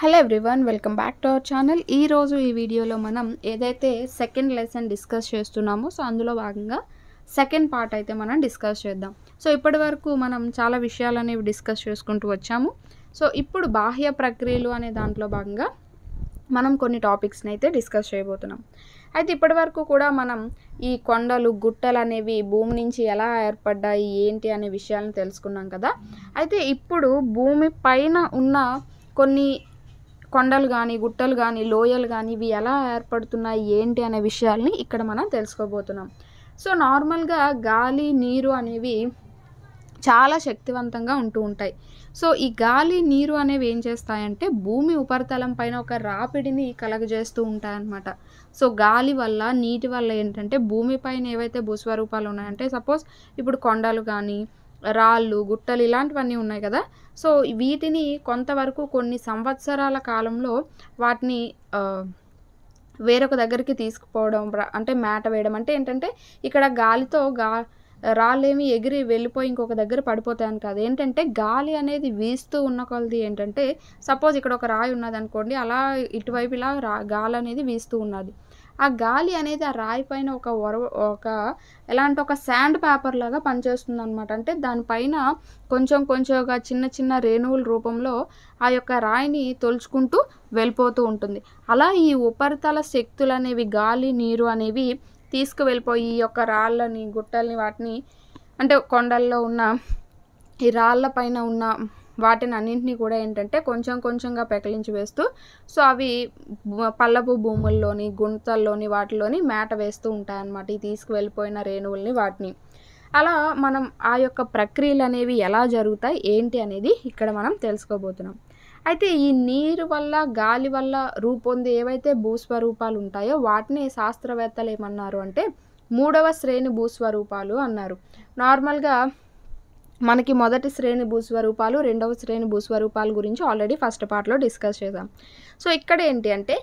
hello everyone welcome back to our channel ఈరోజు ఈ వీడియోలో మనం ఏదైతే సెకండ్ లెసన్ డిస్కస్ చేస్తున్నామో సో అందులో భాగంగా సెకండ్ పార్ట్ అయితే మనం డిస్కస్ చేద్దాం సో ఇప్పటి వరకు మనం చాలా విషయాలు అనేవి డిస్కస్ చేసుకుంటూ వచ్చాము సో ఇప్పుడు బాహ్య ప్రక్రియలు అనే దాంట్లో భాగంగా మనం కొన్ని టాపిక్స్ని అయితే డిస్కస్ చేయబోతున్నాం అయితే ఇప్పటి వరకు కూడా మనం ఈ కొండలు గుట్టలు అనేవి భూమి నుంచి ఎలా ఏర్పడ్డాయి ఏంటి అనే విషయాలను తెలుసుకున్నాం కదా అయితే ఇప్పుడు భూమి పైన ఉన్న కొన్ని కొండలు కానీ గుట్టలు కానీ లోయలు కానీ ఇవి ఎలా ఏర్పడుతున్నాయి ఏంటి అనే విషయాల్ని ఇక్కడ మనం తెలుసుకోబోతున్నాం సో నార్మల్గా గాలి నీరు అనేవి చాలా శక్తివంతంగా ఉంటూ ఉంటాయి సో ఈ గాలి నీరు అనేవి ఏం చేస్తాయంటే భూమి ఉపరితలం పైన ఒక రాపిడిని కలగజేస్తూ ఉంటాయన్నమాట సో గాలి వల్ల నీటి వల్ల ఏంటంటే భూమి పైన ఏవైతే భూస్వరూపాలు ఉన్నాయంటే సపోజ్ ఇప్పుడు కొండలు కానీ రాళ్ళు గుట్టలు ఇలాంటివన్నీ ఉన్నాయి కదా సో వీటిని కొంతవరకు కొన్ని సంవత్సరాల కాలంలో వాటిని వేరొక దగ్గరికి తీసుకుపోవడం అంటే మేట వేయడం అంటే ఏంటంటే ఇక్కడ గాలితో గా రాళ్ళేమి ఎగిరి వెళ్ళిపోయి ఇంకొక దగ్గర పడిపోతాయని కాదు ఏంటంటే గాలి అనేది వీస్తూ ఉన్న కొలది ఏంటంటే సపోజ్ ఇక్కడ ఒక రాయి ఉన్నది అనుకోండి అలా ఇటువైపు ఇలా రా గాలి అనేది వీస్తూ ఉన్నది ఆ గాలి అనేది ఆ రాయి పైన ఒక వర ఒక ఎలాంటి ఒక శాండ్ పేపర్ లాగా పనిచేస్తుంది అనమాట అంటే దానిపైన కొంచెం కొంచెంగా చిన్న చిన్న రేణువుల రూపంలో ఆ యొక్క రాయిని తొలుచుకుంటూ వెళ్ళిపోతూ ఉంటుంది అలా ఈ ఉపరితల శక్తులు అనేవి గాలి నీరు అనేవి తీసుకువెళ్ళిపోయి ఈ యొక్క రాళ్ళని గుట్టల్ని వాటిని అంటే కొండల్లో ఉన్న ఈ రాళ్ళ పైన ఉన్న వాటిని అన్నింటినీ కూడా ఏంటంటే కొంచెం కొంచెంగా పెకలించి వేస్తూ సో అవి పల్లపు భూముల్లోని గుంతల్లోని వాటిలోని మేట వేస్తూ ఉంటాయన్నమాట ఈ తీసుకువెళ్ళిపోయిన రేణువుల్ని వాటిని అలా మనం ఆ యొక్క ప్రక్రియలు అనేవి ఎలా జరుగుతాయి ఏంటి అనేది ఇక్కడ మనం తెలుసుకోబోతున్నాం అయితే ఈ నీరు వల్ల గాలి వల్ల రూపొంది ఏవైతే భూస్వరూపాలు ఉంటాయో వాటిని శాస్త్రవేత్తలు ఏమన్నారు అంటే మూడవ శ్రేణి భూస్వరూపాలు అన్నారు నార్మల్గా మనకి మొదటి శ్రేణి భూస్వరూపాలు రెండవ శ్రేణి భూస్వరూపాల గురించి ఆల్రెడీ ఫస్ట్ పార్ట్లో డిస్కస్ చేద్దాం సో ఇక్కడ ఏంటి అంటే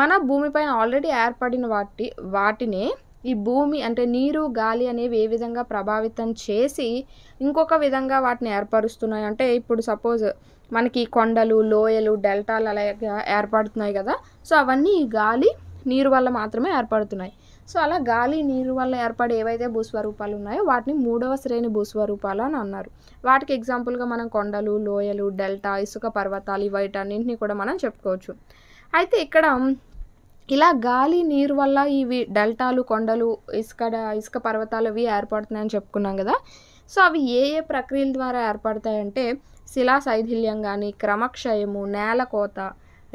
మన భూమిపైన ఆల్రెడీ ఏర్పడిన వాటి వాటినే ఈ భూమి అంటే నీరు గాలి అనేవి ఏ విధంగా ప్రభావితం చేసి ఇంకొక విధంగా వాటిని ఏర్పరుస్తున్నాయి అంటే ఇప్పుడు సపోజ్ మనకి కొండలు లోయలు డెల్టాలు అలాగా ఏర్పడుతున్నాయి కదా సో అవన్నీ గాలి నీరు వల్ల మాత్రమే ఏర్పడుతున్నాయి సో అలా గాలి నీరు వల్ల ఏర్పడే ఏవైతే భూస్వరూపాలు ఉన్నాయో వాటిని మూడవ శ్రేణి భూస్వరూపాలు అని అన్నారు వాటికి ఎగ్జాంపుల్గా మనం కొండలు లోయలు డెల్టా ఇసుక పర్వతాలు వీటన్నింటినీ కూడా మనం చెప్పుకోవచ్చు అయితే ఇక్కడ ఇలా గాలి నీరు వల్ల ఇవి డెల్టాలు కొండలు ఇసుక ఇసుక పర్వతాలు అవి ఏర్పడుతున్నాయని చెప్పుకున్నాం కదా సో అవి ఏ ఏ ప్రక్రియల ద్వారా ఏర్పడతాయంటే శిలా శైథిల్యం కానీ క్రమక్షయము నేలకోత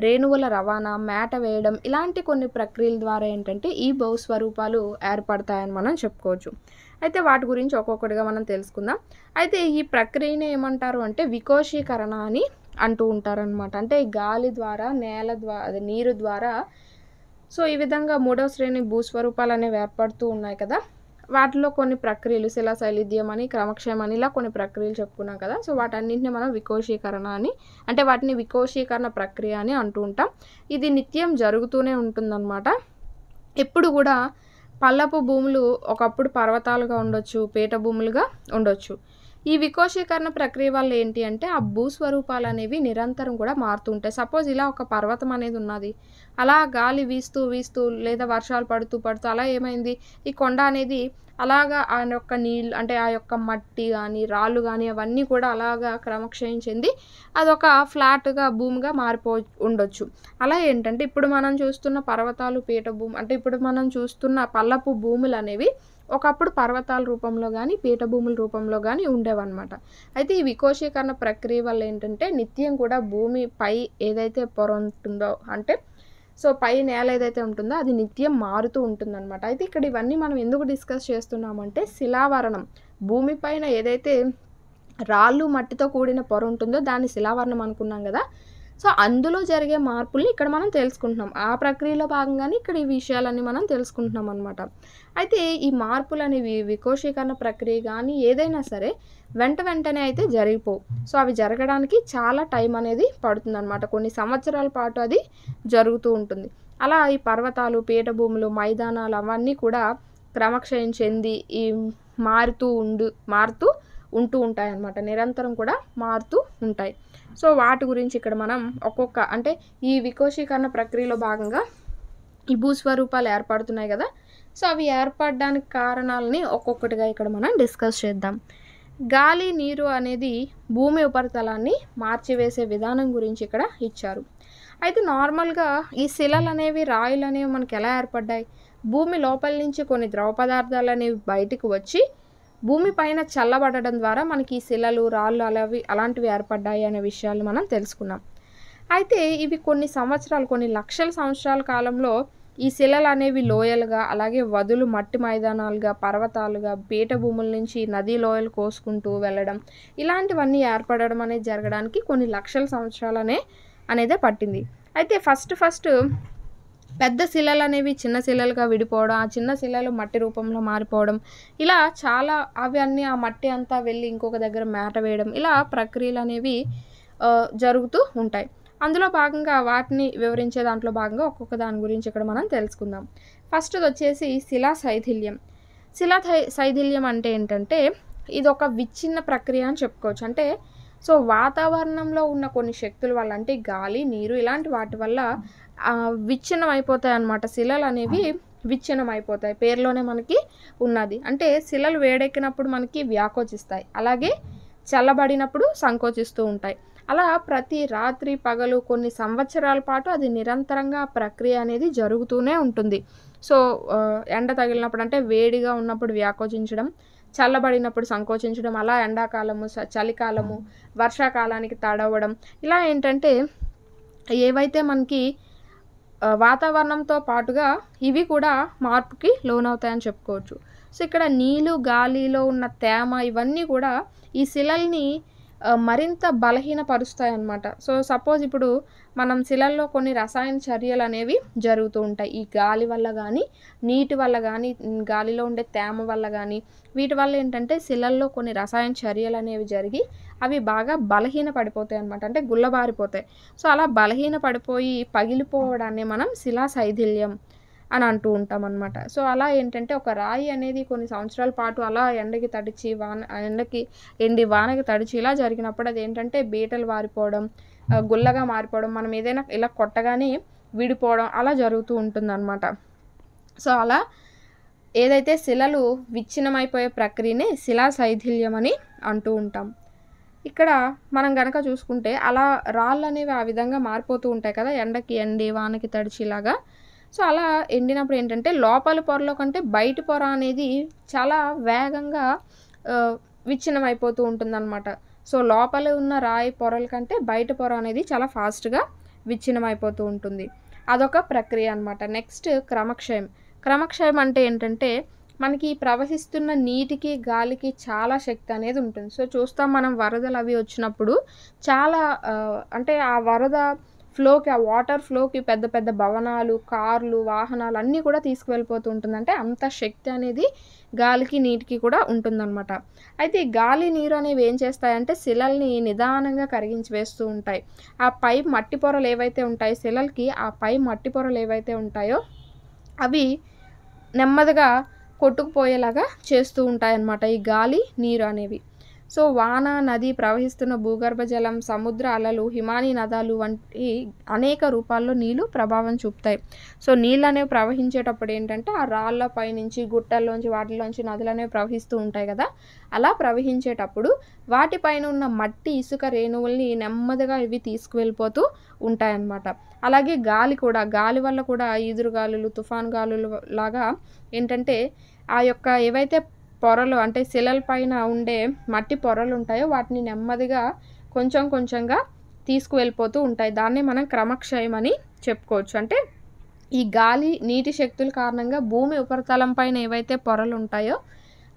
రేణువుల రవాణా మేట వేయడం ఇలాంటి కొన్ని ప్రక్రియల ద్వారా ఏంటంటే ఈ స్వరూపాలు ఏర్పడతాయని మనం చెప్పుకోవచ్చు అయితే వాటి గురించి ఒక్కొక్కటిగా మనం తెలుసుకుందాం అయితే ఈ ప్రక్రియనే ఏమంటారు అంటే వికోశీకరణ అని అంటూ ఉంటారనమాట అంటే ఈ గాలి ద్వారా నేల ద్వారా అదే నీరు ద్వారా సో ఈ విధంగా మూడవ శ్రేణి భూస్వరూపాలు అనేవి ఏర్పడుతూ ఉన్నాయి కదా వాటిలో కొన్ని ప్రక్రియలు శిలా శైలిధ్యం అని క్రమక్షయం అని ఇలా కొన్ని ప్రక్రియలు చెప్పుకున్నాం కదా సో వాటన్నింటిని మనం వికోశీకరణ అని అంటే వాటిని వికోశీకరణ ప్రక్రియ అని అంటూ ఉంటాం ఇది నిత్యం జరుగుతూనే ఉంటుందన్నమాట ఎప్పుడు కూడా పల్లపు భూములు ఒకప్పుడు పర్వతాలుగా ఉండొచ్చు భూములుగా ఉండొచ్చు ఈ వికోశీకరణ ప్రక్రియ వల్ల ఏంటి అంటే ఆ భూస్వరూపాలు అనేవి నిరంతరం కూడా మారుతుంటాయి సపోజ్ ఇలా ఒక పర్వతం అనేది ఉన్నది అలా గాలి వీస్తూ వీస్తూ లేదా వర్షాలు పడుతూ పడుతూ అలా ఏమైంది ఈ కొండ అనేది అలాగా ఆ యొక్క నీళ్ళు అంటే ఆ యొక్క మట్టి కానీ రాళ్ళు కానీ అవన్నీ కూడా అలాగా క్రమక్షయించింది అదొక ఫ్లాట్గా భూమిగా మారిపో ఉండొచ్చు అలా ఏంటంటే ఇప్పుడు మనం చూస్తున్న పర్వతాలు పీఠభూమి అంటే ఇప్పుడు మనం చూస్తున్న పల్లపు భూములు అనేవి ఒకప్పుడు పర్వతాల రూపంలో కానీ పీఠభూముల రూపంలో కానీ ఉండేవన్నమాట అయితే ఈ వికోశీకరణ ప్రక్రియ వల్ల ఏంటంటే నిత్యం కూడా భూమి పై ఏదైతే పొర ఉంటుందో అంటే సో పై నేల ఏదైతే ఉంటుందో అది నిత్యం మారుతూ ఉంటుందన్నమాట అయితే ఇక్కడ ఇవన్నీ మనం ఎందుకు డిస్కస్ చేస్తున్నామంటే శిలావరణం పైన ఏదైతే రాళ్ళు మట్టితో కూడిన పొర ఉంటుందో దాన్ని శిలావరణం అనుకున్నాం కదా సో అందులో జరిగే మార్పుల్ని ఇక్కడ మనం తెలుసుకుంటున్నాం ఆ ప్రక్రియలో భాగంగానే ఇక్కడ ఈ విషయాలన్నీ మనం తెలుసుకుంటున్నాం అనమాట అయితే ఈ మార్పులు అనేవి వికోషీకరణ ప్రక్రియ కానీ ఏదైనా సరే వెంట వెంటనే అయితే జరిగిపోవు సో అవి జరగడానికి చాలా టైం అనేది పడుతుందన్నమాట కొన్ని సంవత్సరాల పాటు అది జరుగుతూ ఉంటుంది అలా ఈ పర్వతాలు పీఠభూములు మైదానాలు అవన్నీ కూడా క్రమక్షయం చెంది ఈ మారుతూ ఉండు మారుతూ ఉంటూ ఉంటాయి అన్నమాట నిరంతరం కూడా మారుతూ ఉంటాయి సో వాటి గురించి ఇక్కడ మనం ఒక్కొక్క అంటే ఈ వికోశీకరణ ప్రక్రియలో భాగంగా ఈ భూస్వరూపాలు ఏర్పడుతున్నాయి కదా సో అవి ఏర్పడడానికి కారణాలని ఒక్కొక్కటిగా ఇక్కడ మనం డిస్కస్ చేద్దాం గాలి నీరు అనేది భూమి ఉపరితలాన్ని మార్చివేసే విధానం గురించి ఇక్కడ ఇచ్చారు అయితే నార్మల్గా ఈ శిలలు అనేవి రాయిలు అనేవి మనకి ఎలా ఏర్పడ్డాయి భూమి లోపల నుంచి కొన్ని ద్రవ పదార్థాలు అనేవి బయటకు వచ్చి భూమి పైన చల్లబడడం ద్వారా మనకి శిలలు రాళ్ళు అలావి అలాంటివి ఏర్పడ్డాయి అనే విషయాలు మనం తెలుసుకున్నాం అయితే ఇవి కొన్ని సంవత్సరాలు కొన్ని లక్షల సంవత్సరాల కాలంలో ఈ శిలలు అనేవి లోయలుగా అలాగే వదులు మట్టి మైదానాలుగా పర్వతాలుగా పీఠభూముల భూముల నుంచి నదీ లోయలు కోసుకుంటూ వెళ్ళడం ఇలాంటివన్నీ ఏర్పడడం అనేది జరగడానికి కొన్ని లక్షల సంవత్సరాలనే అనేది పట్టింది అయితే ఫస్ట్ ఫస్ట్ పెద్ద శిలలు అనేవి చిన్న శిలలుగా విడిపోవడం ఆ చిన్న శిలలు మట్టి రూపంలో మారిపోవడం ఇలా చాలా అవి అన్నీ ఆ మట్టి అంతా వెళ్ళి ఇంకొక దగ్గర మేట వేయడం ఇలా ప్రక్రియలు అనేవి జరుగుతూ ఉంటాయి అందులో భాగంగా వాటిని వివరించే దాంట్లో భాగంగా ఒక్కొక్క దాని గురించి ఇక్కడ మనం తెలుసుకుందాం ఫస్ట్ వచ్చేసి శిలా శైథిల్యం శిలా శైథిల్యం అంటే ఏంటంటే ఇది ఒక విచ్ఛిన్న ప్రక్రియ అని చెప్పుకోవచ్చు అంటే సో వాతావరణంలో ఉన్న కొన్ని శక్తుల వల్ల అంటే గాలి నీరు ఇలాంటి వాటి వల్ల విచ్ఛిన్నం అయిపోతాయి అన్నమాట శిలలు అనేవి విచ్ఛిన్నం అయిపోతాయి పేర్లోనే మనకి ఉన్నది అంటే శిలలు వేడెక్కినప్పుడు మనకి వ్యాకోచిస్తాయి అలాగే చల్లబడినప్పుడు సంకోచిస్తూ ఉంటాయి అలా ప్రతి రాత్రి పగలు కొన్ని సంవత్సరాల పాటు అది నిరంతరంగా ప్రక్రియ అనేది జరుగుతూనే ఉంటుంది సో ఎండ తగిలినప్పుడు అంటే వేడిగా ఉన్నప్పుడు వ్యాకోచించడం చల్లబడినప్పుడు సంకోచించడం అలా ఎండాకాలము చలికాలము వర్షాకాలానికి తడవడం ఇలా ఏంటంటే ఏవైతే మనకి వాతావరణంతో పాటుగా ఇవి కూడా మార్పుకి లోనవుతాయని చెప్పుకోవచ్చు సో ఇక్కడ నీళ్ళు గాలిలో ఉన్న తేమ ఇవన్నీ కూడా ఈ శిలల్ని మరింత బలహీనపరుస్తాయి అన్నమాట సో సపోజ్ ఇప్పుడు మనం శిలల్లో కొన్ని రసాయన చర్యలు అనేవి జరుగుతూ ఉంటాయి ఈ గాలి వల్ల కానీ నీటి వల్ల కానీ గాలిలో ఉండే తేమ వల్ల కానీ వీటి వల్ల ఏంటంటే శిలల్లో కొన్ని రసాయన చర్యలు అనేవి జరిగి అవి బాగా బలహీన పడిపోతాయి అనమాట అంటే గుల్లబారిపోతాయి సో అలా బలహీన పడిపోయి పగిలిపోవడాన్ని మనం శిలా శైథిల్యం అని అంటూ ఉంటాం అనమాట సో అలా ఏంటంటే ఒక రాయి అనేది కొన్ని సంవత్సరాల పాటు అలా ఎండకి తడిచి వాన ఎండకి ఎండి వానకి తడిచి ఇలా జరిగినప్పుడు అది ఏంటంటే బీటలు వారిపోవడం గుల్లగా మారిపోవడం మనం ఏదైనా ఇలా కొట్టగానే విడిపోవడం అలా జరుగుతూ ఉంటుందన్నమాట సో అలా ఏదైతే శిలలు విచ్ఛిన్నమైపోయే ప్రక్రియనే శిలా శైథిల్యం అని అంటూ ఉంటాం ఇక్కడ మనం గనక చూసుకుంటే అలా రాళ్ళు అనేవి ఆ విధంగా మారిపోతూ ఉంటాయి కదా ఎండకి ఎండి వానకి తడిచిలాగా సో అలా ఎండినప్పుడు ఏంటంటే లోపల పొరలో కంటే బయట పొర అనేది చాలా వేగంగా విచ్ఛిన్నం అయిపోతూ ఉంటుందన్నమాట సో లోపల ఉన్న రాయి పొరల కంటే బయట పొర అనేది చాలా ఫాస్ట్గా విచ్ఛిన్నం అయిపోతూ ఉంటుంది అదొక ప్రక్రియ అనమాట నెక్స్ట్ క్రమక్షయం క్రమక్షయం అంటే ఏంటంటే మనకి ప్రవహిస్తున్న నీటికి గాలికి చాలా శక్తి అనేది ఉంటుంది సో చూస్తాం మనం వరదలు అవి వచ్చినప్పుడు చాలా అంటే ఆ వరద ఫ్లోకి ఆ వాటర్ ఫ్లోకి పెద్ద పెద్ద భవనాలు కార్లు వాహనాలు అన్నీ కూడా తీసుకువెళ్ళిపోతూ ఉంటుందంటే అంత శక్తి అనేది గాలికి నీటికి కూడా ఉంటుందన్నమాట అయితే గాలి నీరు అనేవి ఏం చేస్తాయంటే శిలల్ని నిదానంగా కరిగించి వేస్తూ ఉంటాయి ఆ పై మట్టి పొరలు ఏవైతే ఉంటాయో శిలలకి ఆ పై మట్టి పొరలు ఏవైతే ఉంటాయో అవి నెమ్మదిగా కొట్టుకుపోయేలాగా చేస్తూ ఉంటాయన్నమాట ఈ గాలి నీరు అనేవి సో వాన నది ప్రవహిస్తున్న భూగర్భ జలం సముద్ర అలలు హిమాని నదాలు వంటి అనేక రూపాల్లో నీళ్లు ప్రభావం చూపుతాయి సో నీళ్ళు అనేవి ప్రవహించేటప్పుడు ఏంటంటే ఆ రాళ్ళపై నుంచి గుట్టల్లోంచి వాటిలోంచి నదులు అనేవి ప్రవహిస్తూ ఉంటాయి కదా అలా ప్రవహించేటప్పుడు వాటిపైన ఉన్న మట్టి ఇసుక రేణువుల్ని నెమ్మదిగా ఇవి తీసుకువెళ్ళిపోతూ ఉంటాయన్నమాట అలాగే గాలి కూడా గాలి వల్ల కూడా ఈదురు గాలులు తుఫాన్ గాలులు లాగా ఏంటంటే ఆ యొక్క ఏవైతే పొరలు అంటే శిలల పైన ఉండే మట్టి పొరలు ఉంటాయో వాటిని నెమ్మదిగా కొంచెం కొంచెంగా తీసుకువెళ్ళిపోతూ ఉంటాయి దాన్ని మనం క్రమక్షయం అని చెప్పుకోవచ్చు అంటే ఈ గాలి నీటి శక్తుల కారణంగా భూమి ఉపరితలం పైన ఏవైతే పొరలు ఉంటాయో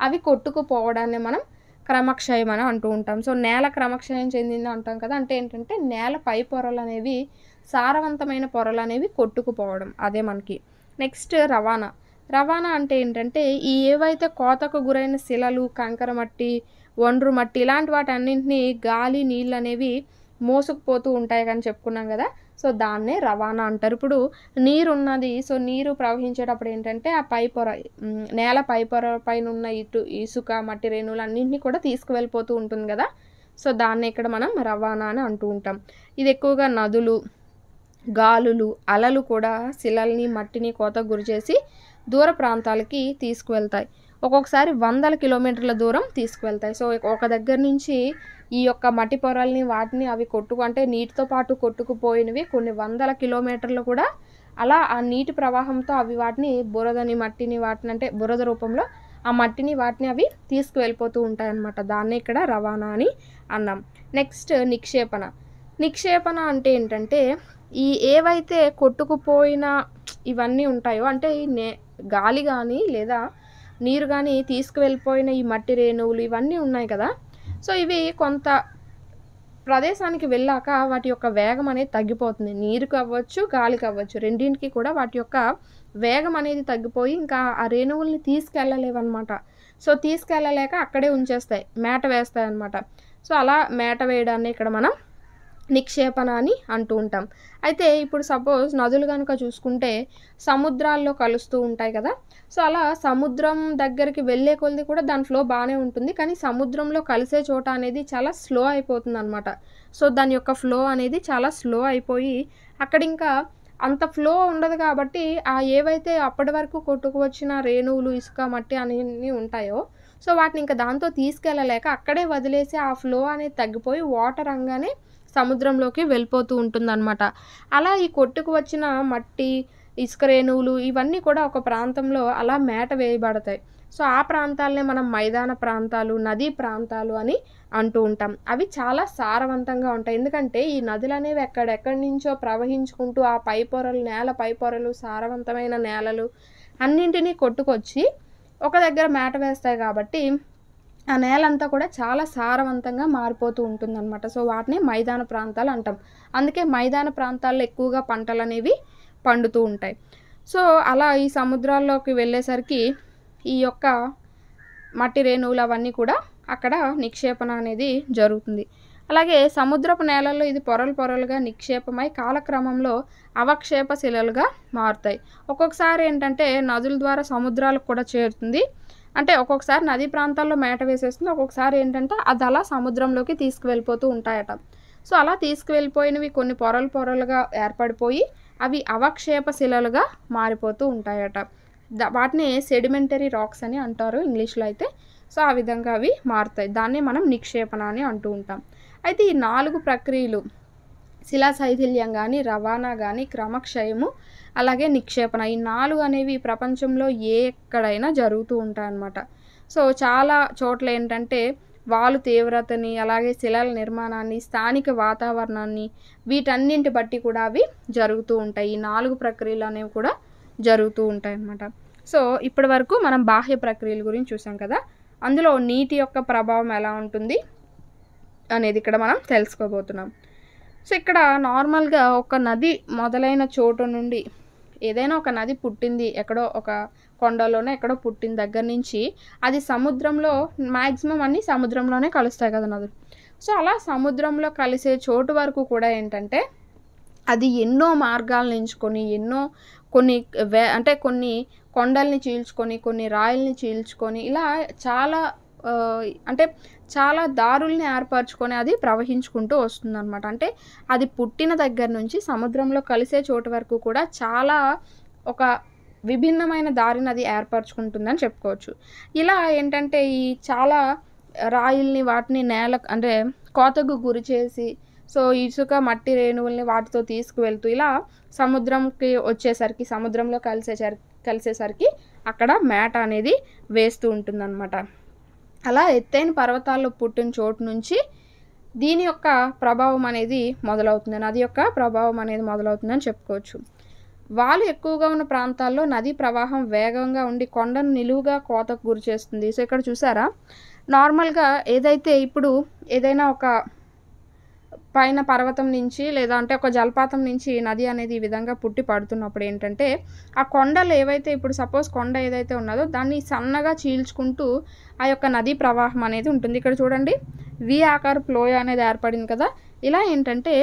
అవి కొట్టుకుపోవడాన్ని మనం క్రమక్షయం అని అంటూ ఉంటాం సో నేల క్రమక్షయం చెందింది అంటాం కదా అంటే ఏంటంటే నేల పై పొరలు అనేవి సారవంతమైన పొరలు అనేవి కొట్టుకుపోవడం అదే మనకి నెక్స్ట్ రవాణా రవాణా అంటే ఏంటంటే ఈ ఏవైతే కోతకు గురైన శిలలు కంకర మట్టి ఒండ్రు మట్టి ఇలాంటి వాటి అన్నింటినీ గాలి నీళ్ళు అనేవి మోసుకుపోతూ ఉంటాయి కానీ చెప్పుకున్నాం కదా సో దాన్నే రవాణా అంటారు ఇప్పుడు నీరు ఉన్నది సో నీరు ప్రవహించేటప్పుడు ఏంటంటే ఆ పై పొర నేల పై పొర పైన ఉన్న ఇటు ఇసుక మట్టి రేణువులు అన్నింటినీ కూడా తీసుకువెళ్ళిపోతూ ఉంటుంది కదా సో దాన్ని ఇక్కడ మనం రవాణా అని అంటూ ఉంటాం ఇది ఎక్కువగా నదులు గాలులు అలలు కూడా శిలల్ని మట్టిని కోత గురిచేసి దూర ప్రాంతాలకి తీసుకువెళ్తాయి ఒక్కొక్కసారి వందల కిలోమీటర్ల దూరం తీసుకువెళ్తాయి సో ఒక దగ్గర నుంచి ఈ యొక్క మట్టి పొరల్ని వాటిని అవి కొట్టుకు అంటే నీటితో పాటు కొట్టుకుపోయినవి కొన్ని వందల కిలోమీటర్లు కూడా అలా ఆ నీటి ప్రవాహంతో అవి వాటిని బురదని మట్టిని వాటిని అంటే బురద రూపంలో ఆ మట్టిని వాటిని అవి తీసుకువెళ్ళిపోతూ ఉంటాయన్నమాట దాన్నే ఇక్కడ రవాణా అని అన్నాం నెక్స్ట్ నిక్షేపణ నిక్షేపణ అంటే ఏంటంటే ఈ ఏవైతే కొట్టుకుపోయిన ఇవన్నీ ఉంటాయో అంటే ఈ నే గాలి కానీ లేదా నీరు కానీ తీసుకువెళ్ళిపోయిన ఈ మట్టి రేణువులు ఇవన్నీ ఉన్నాయి కదా సో ఇవి కొంత ప్రదేశానికి వెళ్ళాక వాటి యొక్క వేగం అనేది తగ్గిపోతుంది నీరు అవ్వచ్చు గాలికి అవ్వచ్చు రెండింటికి కూడా వాటి యొక్క వేగం అనేది తగ్గిపోయి ఇంకా ఆ రేణువుల్ని తీసుకెళ్ళలేవన్నమాట సో తీసుకెళ్ళలేక అక్కడే ఉంచేస్తాయి మేట వేస్తాయి అన్నమాట సో అలా మేట వేయడాన్ని ఇక్కడ మనం నిక్షేపణ అని అంటూ ఉంటాం అయితే ఇప్పుడు సపోజ్ నదులు కనుక చూసుకుంటే సముద్రాల్లో కలుస్తూ ఉంటాయి కదా సో అలా సముద్రం దగ్గరికి వెళ్ళే కొలది కూడా దాని ఫ్లో బాగానే ఉంటుంది కానీ సముద్రంలో కలిసే చోట అనేది చాలా స్లో అయిపోతుంది అనమాట సో దాని యొక్క ఫ్లో అనేది చాలా స్లో అయిపోయి అక్కడ ఇంకా అంత ఫ్లో ఉండదు కాబట్టి ఆ ఏవైతే అప్పటి వరకు కొట్టుకు వచ్చిన రేణువులు ఇసుక మట్టి అన్నీ ఉంటాయో సో వాటిని ఇంకా దాంతో తీసుకెళ్ళలేక అక్కడే వదిలేసి ఆ ఫ్లో అనేది తగ్గిపోయి వాటర్ అంగానే సముద్రంలోకి వెళ్ళిపోతూ ఉంటుందన్నమాట అలా ఈ కొట్టుకు వచ్చిన మట్టి ఇసుకరేణువులు ఇవన్నీ కూడా ఒక ప్రాంతంలో అలా మేట వేయబడతాయి సో ఆ ప్రాంతాలనే మనం మైదాన ప్రాంతాలు నదీ ప్రాంతాలు అని అంటూ ఉంటాం అవి చాలా సారవంతంగా ఉంటాయి ఎందుకంటే ఈ నదులు అనేవి ఎక్కడెక్కడి నుంచో ప్రవహించుకుంటూ ఆ పైపొరలు నేల పైపొరలు సారవంతమైన నేలలు అన్నింటినీ కొట్టుకొచ్చి ఒక దగ్గర మేట వేస్తాయి కాబట్టి ఆ నేలంతా కూడా చాలా సారవంతంగా మారిపోతూ ఉంటుందన్నమాట సో వాటిని మైదాన ప్రాంతాలు అంటాం అందుకే మైదాన ప్రాంతాల్లో ఎక్కువగా పంటలు అనేవి పండుతూ ఉంటాయి సో అలా ఈ సముద్రాల్లోకి వెళ్ళేసరికి ఈ యొక్క మట్టి రేణువులు అవన్నీ కూడా అక్కడ నిక్షేపణ అనేది జరుగుతుంది అలాగే సముద్రపు నేలల్లో ఇది పొరలు పొరలుగా నిక్షేపమై కాలక్రమంలో అవక్షేప శిలలుగా మారుతాయి ఒక్కొక్కసారి ఏంటంటే నదుల ద్వారా సముద్రాలకు కూడా చేరుతుంది అంటే ఒక్కొక్కసారి నదీ ప్రాంతాల్లో మేట వేసేస్తుంది ఒక్కొక్కసారి ఏంటంటే అది అలా సముద్రంలోకి తీసుకువెళ్ళిపోతూ ఉంటాయట సో అలా తీసుకువెళ్ళిపోయినవి కొన్ని పొరలు పొరలుగా ఏర్పడిపోయి అవి అవక్షేప శిలలుగా మారిపోతూ ఉంటాయట వాటిని సెడిమెంటరీ రాక్స్ అని అంటారు ఇంగ్లీష్లో అయితే సో ఆ విధంగా అవి మారుతాయి దాన్ని మనం నిక్షేపణ అని అంటూ ఉంటాం అయితే ఈ నాలుగు ప్రక్రియలు శిలా శైథిల్యం కానీ రవాణా కానీ క్రమక్షయము అలాగే నిక్షేపణ ఈ నాలుగు అనేవి ప్రపంచంలో ఏ ఎక్కడైనా జరుగుతూ ఉంటాయన్నమాట సో చాలా చోట్ల ఏంటంటే వాలు తీవ్రతని అలాగే శిలల నిర్మాణాన్ని స్థానిక వాతావరణాన్ని వీటన్నింటి బట్టి కూడా అవి జరుగుతూ ఉంటాయి ఈ నాలుగు ప్రక్రియలు అనేవి కూడా జరుగుతూ ఉంటాయి అన్నమాట సో ఇప్పటి వరకు మనం బాహ్య ప్రక్రియల గురించి చూసాం కదా అందులో నీటి యొక్క ప్రభావం ఎలా ఉంటుంది అనేది ఇక్కడ మనం తెలుసుకోబోతున్నాం సో ఇక్కడ నార్మల్గా ఒక నది మొదలైన చోటు నుండి ఏదైనా ఒక నది పుట్టింది ఎక్కడో ఒక కొండలోనే ఎక్కడో పుట్టిన దగ్గర నుంచి అది సముద్రంలో మ్యాక్సిమం అన్నీ సముద్రంలోనే కలుస్తాయి కదా నదులు సో అలా సముద్రంలో కలిసే చోటు వరకు కూడా ఏంటంటే అది ఎన్నో మార్గాలను ఎంచుకొని ఎన్నో కొన్ని వే అంటే కొన్ని కొండల్ని చీల్చుకొని కొన్ని రాయల్ని చీల్చుకొని ఇలా చాలా అంటే చాలా దారుల్ని ఏర్పరచుకొని అది ప్రవహించుకుంటూ వస్తుందన్నమాట అంటే అది పుట్టిన దగ్గర నుంచి సముద్రంలో కలిసే చోటు వరకు కూడా చాలా ఒక విభిన్నమైన దారిని అది ఏర్పరచుకుంటుందని చెప్పుకోవచ్చు ఇలా ఏంటంటే ఈ చాలా రాయిల్ని వాటిని నేల అంటే కోతకు గురి చేసి సో ఇసుక మట్టి రేణువుల్ని వాటితో తీసుకువెళ్తూ ఇలా సముద్రంకి వచ్చేసరికి సముద్రంలో కలిసేసరి కలిసేసరికి అక్కడ మేట అనేది వేస్తూ ఉంటుందన్నమాట అలా ఎత్తైన పర్వతాల్లో పుట్టిన చోటు నుంచి దీని యొక్క ప్రభావం అనేది మొదలవుతుంది నది యొక్క ప్రభావం అనేది మొదలవుతుందని చెప్పుకోవచ్చు వాలు ఎక్కువగా ఉన్న ప్రాంతాల్లో నది ప్రవాహం వేగంగా ఉండి కొండను నిలువుగా కోతకు గురి చేస్తుంది సో ఇక్కడ చూసారా నార్మల్గా ఏదైతే ఇప్పుడు ఏదైనా ఒక పైన పర్వతం నుంచి లేదా అంటే ఒక జలపాతం నుంచి నది అనేది ఈ విధంగా పుట్టి పడుతున్నప్పుడు ఏంటంటే ఆ కొండలు ఏవైతే ఇప్పుడు సపోజ్ కొండ ఏదైతే ఉన్నదో దాన్ని సన్నగా చీల్చుకుంటూ ఆ యొక్క నదీ ప్రవాహం అనేది ఉంటుంది ఇక్కడ చూడండి వి ఆకార ప్లోయ అనేది ఏర్పడింది కదా ఇలా ఏంటంటే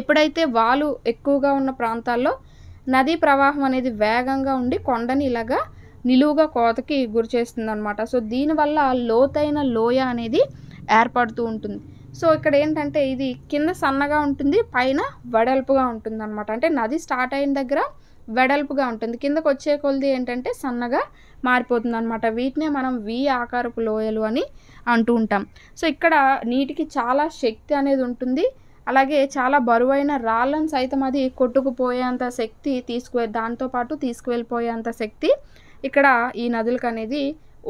ఎప్పుడైతే వాలు ఎక్కువగా ఉన్న ప్రాంతాల్లో నదీ ప్రవాహం అనేది వేగంగా ఉండి కొండని ఇలాగా నిలువుగా కోతకి గురి చేస్తుంది అనమాట సో దీనివల్ల లోతైన లోయ అనేది ఏర్పడుతూ ఉంటుంది సో ఇక్కడ ఏంటంటే ఇది కింద సన్నగా ఉంటుంది పైన వెడల్పుగా ఉంటుంది అనమాట అంటే నది స్టార్ట్ అయిన దగ్గర వెడల్పుగా ఉంటుంది కిందకు వచ్చే కొలది ఏంటంటే సన్నగా మారిపోతుంది అనమాట వీటినే మనం వి ఆకారపు లోయలు అని అంటూ ఉంటాం సో ఇక్కడ నీటికి చాలా శక్తి అనేది ఉంటుంది అలాగే చాలా బరువైన రాళ్ళను సైతం అది కొట్టుకుపోయేంత శక్తి తీసుకు దాంతోపాటు తీసుకువెళ్ళిపోయేంత శక్తి ఇక్కడ ఈ నదులకు అనేది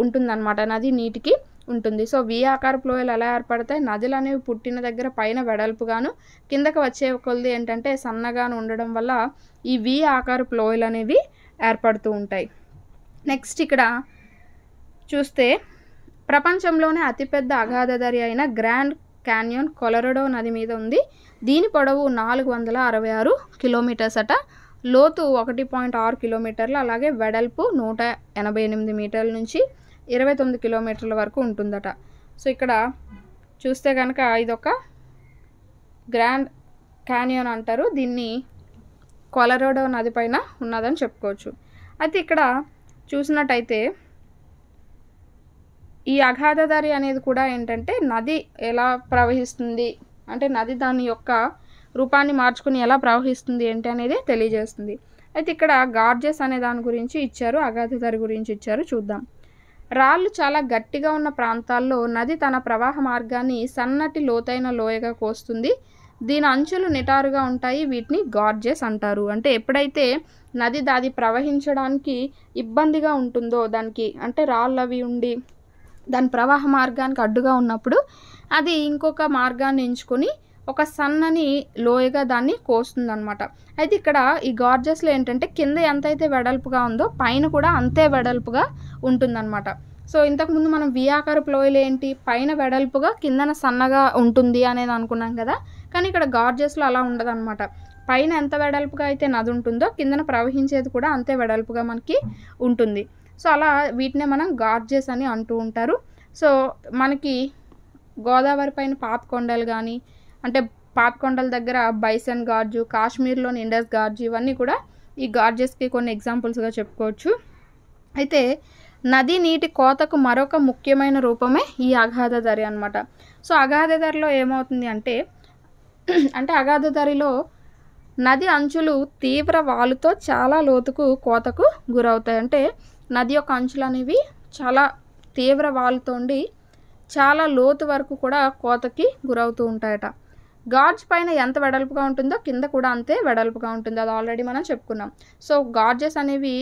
ఉంటుందన్నమాట నది నీటికి ఉంటుంది సో వి ఆకార ప్లోయలు ఎలా ఏర్పడతాయి నదులు అనేవి పుట్టిన దగ్గర పైన వెడల్పుగాను కిందకు వచ్చే కొలది ఏంటంటే సన్నగాను ఉండడం వల్ల ఈ వి ఆకార ప్లోయలు అనేవి ఏర్పడుతూ ఉంటాయి నెక్స్ట్ ఇక్కడ చూస్తే ప్రపంచంలోనే అతిపెద్ద అగాధ దరి అయిన గ్రాండ్ క్యాన్యన్ కొలరడో నది మీద ఉంది దీని పొడవు నాలుగు వందల అరవై ఆరు కిలోమీటర్స్ అట లోతు ఒకటి పాయింట్ ఆరు కిలోమీటర్లు అలాగే వెడల్పు నూట ఎనభై ఎనిమిది మీటర్ల నుంచి ఇరవై తొమ్మిది కిలోమీటర్ల వరకు ఉంటుందట సో ఇక్కడ చూస్తే కనుక ఇదొక గ్రాండ్ క్యానియన్ అంటారు దీన్ని కొలరోడో నది పైన ఉన్నదని చెప్పుకోవచ్చు అయితే ఇక్కడ చూసినట్టయితే ఈ అగాధదారి అనేది కూడా ఏంటంటే నది ఎలా ప్రవహిస్తుంది అంటే నది దాని యొక్క రూపాన్ని మార్చుకుని ఎలా ప్రవహిస్తుంది ఏంటి అనేది తెలియజేస్తుంది అయితే ఇక్కడ గార్జెస్ అనే దాని గురించి ఇచ్చారు అగాధదారి గురించి ఇచ్చారు చూద్దాం రాళ్ళు చాలా గట్టిగా ఉన్న ప్రాంతాల్లో నది తన ప్రవాహ మార్గాన్ని సన్నటి లోతైన లోయగా కోస్తుంది దీని అంచులు నిటారుగా ఉంటాయి వీటిని గార్జెస్ అంటారు అంటే ఎప్పుడైతే నది దాది ప్రవహించడానికి ఇబ్బందిగా ఉంటుందో దానికి అంటే రాళ్ళు అవి ఉండి దాని ప్రవాహ మార్గానికి అడ్డుగా ఉన్నప్పుడు అది ఇంకొక మార్గాన్ని ఎంచుకొని ఒక సన్నని లోయగా దాన్ని కోస్తుందనమాట అయితే ఇక్కడ ఈ గార్జెస్లో ఏంటంటే కింద ఎంత అయితే వెడల్పుగా ఉందో పైన కూడా అంతే వెడల్పుగా ఉంటుందన్నమాట సో ఇంతకుముందు మనం వి లోయలు ప్లోయలు ఏంటి పైన వెడల్పుగా కిందన సన్నగా ఉంటుంది అనేది అనుకున్నాం కదా కానీ ఇక్కడ గార్జెస్లో అలా ఉండదన్నమాట పైన ఎంత వెడల్పుగా అయితే నది ఉంటుందో కిందన ప్రవహించేది కూడా అంతే వెడల్పుగా మనకి ఉంటుంది సో అలా వీటినే మనం గార్జెస్ అని అంటూ ఉంటారు సో మనకి గోదావరి పైన పాపకొండలు కానీ అంటే పాపకొండల దగ్గర బైసన్ గార్జు కాశ్మీర్లోని ఇండస్ గార్జు ఇవన్నీ కూడా ఈ గార్జెస్కి కొన్ని ఎగ్జాంపుల్స్గా చెప్పుకోవచ్చు అయితే నది నీటి కోతకు మరొక ముఖ్యమైన రూపమే ఈ అగాధ దరి అనమాట సో అగాధ దరిలో ఏమవుతుంది అంటే అంటే అగాధ దరిలో నది అంచులు తీవ్ర వాలుతో చాలా లోతుకు కోతకు గురవుతాయి అంటే నది యొక్క అంచులు అనేవి చాలా తీవ్ర వాలుతో ఉండి చాలా లోతు వరకు కూడా కోతకి గురవుతూ ఉంటాయట గార్జ్ పైన ఎంత వెడల్పుగా ఉంటుందో కింద కూడా అంతే వెడల్పుగా ఉంటుంది అది ఆల్రెడీ మనం చెప్పుకున్నాం సో గార్జెస్ అనేవి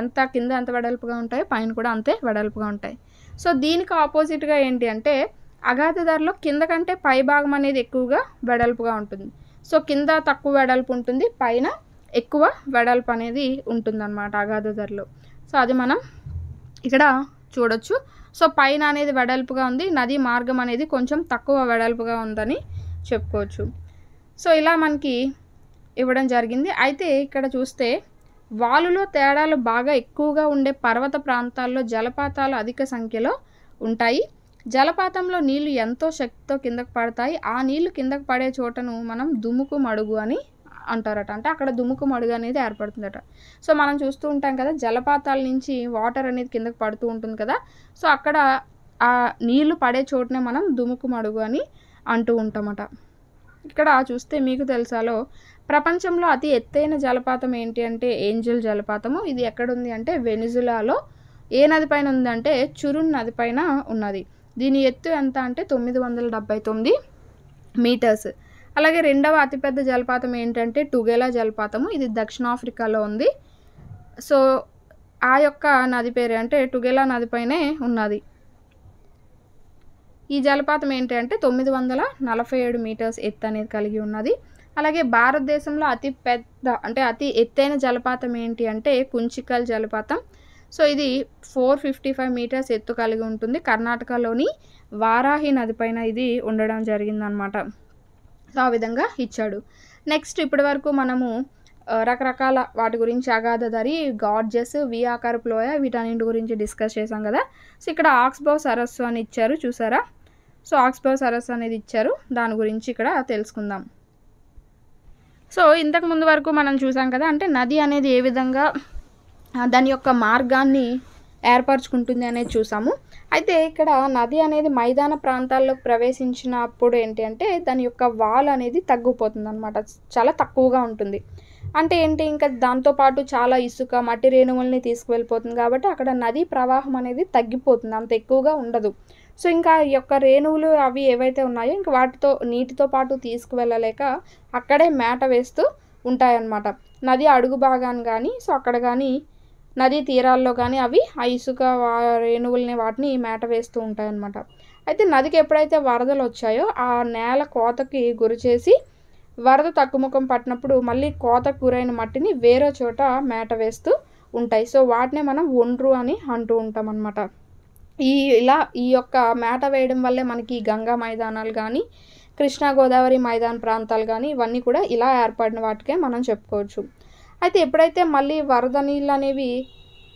ఎంత కింద ఎంత వెడల్పుగా ఉంటాయో పైన కూడా అంతే వెడల్పుగా ఉంటాయి సో దీనికి ఆపోజిట్గా ఏంటి అంటే ధరలో కింద కంటే పై భాగం అనేది ఎక్కువగా వెడల్పుగా ఉంటుంది సో కింద తక్కువ వెడల్పు ఉంటుంది పైన ఎక్కువ వెడల్పు అనేది ఉంటుందన్నమాట ధరలో సో అది మనం ఇక్కడ చూడొచ్చు సో పైన అనేది వెడల్పుగా ఉంది నది మార్గం అనేది కొంచెం తక్కువ వెడల్పుగా ఉందని చెప్పుకోవచ్చు సో ఇలా మనకి ఇవ్వడం జరిగింది అయితే ఇక్కడ చూస్తే వాలులో తేడాలు బాగా ఎక్కువగా ఉండే పర్వత ప్రాంతాల్లో జలపాతాలు అధిక సంఖ్యలో ఉంటాయి జలపాతంలో నీళ్లు ఎంతో శక్తితో కిందకు పడతాయి ఆ నీళ్లు కిందకు పడే చోటను మనం దుముకు మడుగు అని అంటారట అంటే అక్కడ దుముకు మడుగు అనేది ఏర్పడుతుందట సో మనం చూస్తూ ఉంటాం కదా జలపాతాల నుంచి వాటర్ అనేది కిందకు పడుతూ ఉంటుంది కదా సో అక్కడ ఆ నీళ్లు పడే చోటనే మనం దుముకు మడుగు అని అంటూ ఉంటామట ఇక్కడ చూస్తే మీకు తెలుసాలో ప్రపంచంలో అతి ఎత్తైన జలపాతం ఏంటి అంటే ఏంజల్ జలపాతము ఇది ఎక్కడుంది అంటే వెనిజులాలో ఏ నది పైన ఉందంటే చురున్ నది పైన ఉన్నది దీని ఎత్తు ఎంత అంటే తొమ్మిది వందల డెబ్బై తొమ్మిది మీటర్స్ అలాగే రెండవ అతిపెద్ద జలపాతం ఏంటంటే టుగేలా జలపాతము ఇది దక్షిణాఫ్రికాలో ఉంది సో ఆ యొక్క నది పేరు అంటే టుగేలా నది పైనే ఉన్నది ఈ జలపాతం ఏంటంటే తొమ్మిది వందల నలభై ఏడు మీటర్స్ ఎత్తు అనేది కలిగి ఉన్నది అలాగే భారతదేశంలో అతి పెద్ద అంటే అతి ఎత్తైన జలపాతం ఏంటి అంటే కుంచికల్ జలపాతం సో ఇది ఫోర్ ఫిఫ్టీ ఫైవ్ మీటర్స్ ఎత్తు కలిగి ఉంటుంది కర్ణాటకలోని వారాహి నదిపైన ఇది ఉండడం జరిగిందనమాట సో ఆ విధంగా ఇచ్చాడు నెక్స్ట్ ఇప్పటి వరకు మనము రకరకాల వాటి గురించి అగాధదరి గాడ్జెస్ వి ఆకారపు లోయ వీటన్నింటి గురించి డిస్కస్ చేసాం కదా సో ఇక్కడ ఆక్స్బో సరస్సు అని ఇచ్చారు చూసారా సో ఆక్స్బో సరస్ అనేది ఇచ్చారు దాని గురించి ఇక్కడ తెలుసుకుందాం సో ఇంతకు ముందు వరకు మనం చూసాం కదా అంటే నది అనేది ఏ విధంగా దాని యొక్క మార్గాన్ని ఏర్పరచుకుంటుంది అనేది చూసాము అయితే ఇక్కడ నది అనేది మైదాన ప్రాంతాల్లోకి ప్రవేశించినప్పుడు ఏంటి అంటే దాని యొక్క వాల్ అనేది తగ్గిపోతుంది అనమాట చాలా తక్కువగా ఉంటుంది అంటే ఏంటి ఇంకా దాంతోపాటు చాలా ఇసుక మట్టి రేణువుల్ని తీసుకువెళ్ళిపోతుంది కాబట్టి అక్కడ నదీ ప్రవాహం అనేది తగ్గిపోతుంది అంత ఎక్కువగా ఉండదు సో ఇంకా ఈ యొక్క రేణువులు అవి ఏవైతే ఉన్నాయో ఇంకా వాటితో నీటితో పాటు తీసుకువెళ్ళలేక అక్కడే మేట వేస్తూ ఉంటాయన్నమాట నది అడుగు భాగాన్ని కానీ సో అక్కడ కానీ నదీ తీరాల్లో కానీ అవి ఆ ఇసుక రేణువులని వాటిని మేట వేస్తూ ఉంటాయన్నమాట అయితే నదికి ఎప్పుడైతే వరదలు వచ్చాయో ఆ నేల కోతకి గురి చేసి వరద తక్కుముఖం పట్టినప్పుడు మళ్ళీ కోతకు గురైన మట్టిని వేరే చోట మేట వేస్తూ ఉంటాయి సో వాటినే మనం ఒండ్రు అని అంటూ ఉంటాం అన్నమాట ఈ ఇలా ఈ యొక్క మేట వేయడం వల్లే మనకి గంగా మైదానాలు కానీ కృష్ణా గోదావరి మైదాన ప్రాంతాలు కానీ ఇవన్నీ కూడా ఇలా ఏర్పడిన వాటికే మనం చెప్పుకోవచ్చు అయితే ఎప్పుడైతే మళ్ళీ వరద నీళ్ళు అనేవి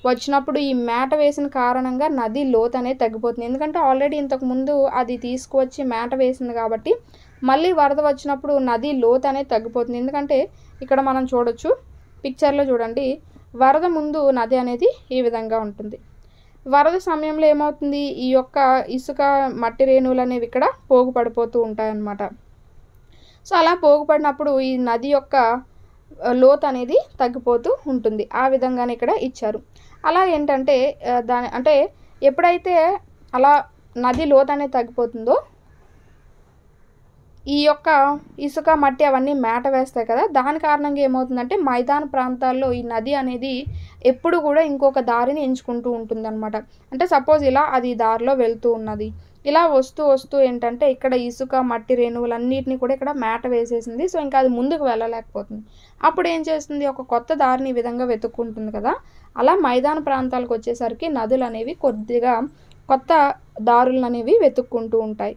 వచ్చినప్పుడు ఈ మేట వేసిన కారణంగా నది లోత్ అనేది తగ్గిపోతుంది ఎందుకంటే ఆల్రెడీ ఇంతకుముందు అది తీసుకువచ్చి మేట వేసింది కాబట్టి మళ్ళీ వరద వచ్చినప్పుడు నది లోత అనేది తగ్గిపోతుంది ఎందుకంటే ఇక్కడ మనం చూడొచ్చు పిక్చర్లో చూడండి వరద ముందు నది అనేది ఈ విధంగా ఉంటుంది వరద సమయంలో ఏమవుతుంది ఈ యొక్క ఇసుక మట్టి రేణువులు అనేవి ఇక్కడ పోగుపడిపోతూ ఉంటాయన్నమాట సో అలా పోగుపడినప్పుడు ఈ నది యొక్క లోత్ అనేది తగ్గిపోతూ ఉంటుంది ఆ విధంగానే ఇక్కడ ఇచ్చారు అలా ఏంటంటే దాని అంటే ఎప్పుడైతే అలా నది లోత్ అనేది తగ్గిపోతుందో ఈ యొక్క ఇసుక మట్టి అవన్నీ మేట వేస్తాయి కదా దాని కారణంగా ఏమవుతుందంటే మైదాన ప్రాంతాల్లో ఈ నది అనేది ఎప్పుడు కూడా ఇంకొక దారిని ఎంచుకుంటూ ఉంటుందన్నమాట అంటే సపోజ్ ఇలా అది దారిలో వెళ్తూ ఉన్నది ఇలా వస్తూ వస్తూ ఏంటంటే ఇక్కడ ఇసుక మట్టి రేణువులన్నిటిని కూడా ఇక్కడ మేట వేసేసింది సో ఇంకా అది ముందుకు వెళ్ళలేకపోతుంది అప్పుడు ఏం చేస్తుంది ఒక కొత్త దారిని ఈ విధంగా వెతుక్కుంటుంది కదా అలా మైదాన ప్రాంతాలకు వచ్చేసరికి నదులు అనేవి కొద్దిగా కొత్త దారులు అనేవి వెతుక్కుంటూ ఉంటాయి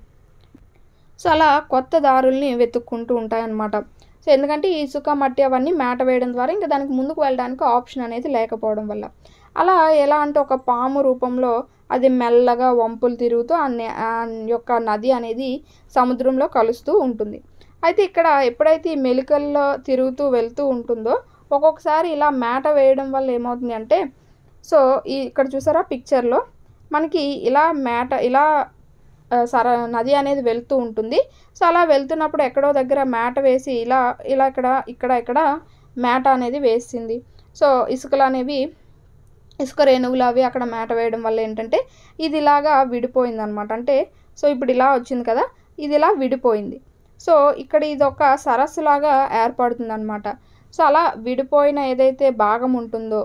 సో అలా కొత్త దారుల్ని వెతుక్కుంటూ ఉంటాయన్నమాట సో ఎందుకంటే ఇసుక మట్టి అవన్నీ మేట వేయడం ద్వారా ఇంకా దానికి ముందుకు వెళ్ళడానికి ఆప్షన్ అనేది లేకపోవడం వల్ల అలా ఎలా అంటే ఒక పాము రూపంలో అది మెల్లగా వంపులు తిరుగుతూ ఆ యొక్క నది అనేది సముద్రంలో కలుస్తూ ఉంటుంది అయితే ఇక్కడ ఎప్పుడైతే ఈ మెలికల్లో తిరుగుతూ వెళ్తూ ఉంటుందో ఒక్కొక్కసారి ఇలా మేట వేయడం వల్ల ఏమవుతుంది అంటే సో ఈ ఇక్కడ చూసారా పిక్చర్లో మనకి ఇలా మేట ఇలా సర నది అనేది వెళ్తూ ఉంటుంది సో అలా వెళ్తున్నప్పుడు ఎక్కడో దగ్గర మేట వేసి ఇలా ఇలా ఇక్కడ ఇక్కడ ఇక్కడ మేట అనేది వేసింది సో ఇసుకలు అనేవి ఇసుక రేణువులు అవి అక్కడ మేట వేయడం వల్ల ఏంటంటే ఇది ఇలాగా విడిపోయింది అనమాట అంటే సో ఇప్పుడు ఇలా వచ్చింది కదా ఇది ఇలా విడిపోయింది సో ఇక్కడ ఇది ఒక సరస్సులాగా ఏర్పడుతుంది అనమాట సో అలా విడిపోయిన ఏదైతే భాగం ఉంటుందో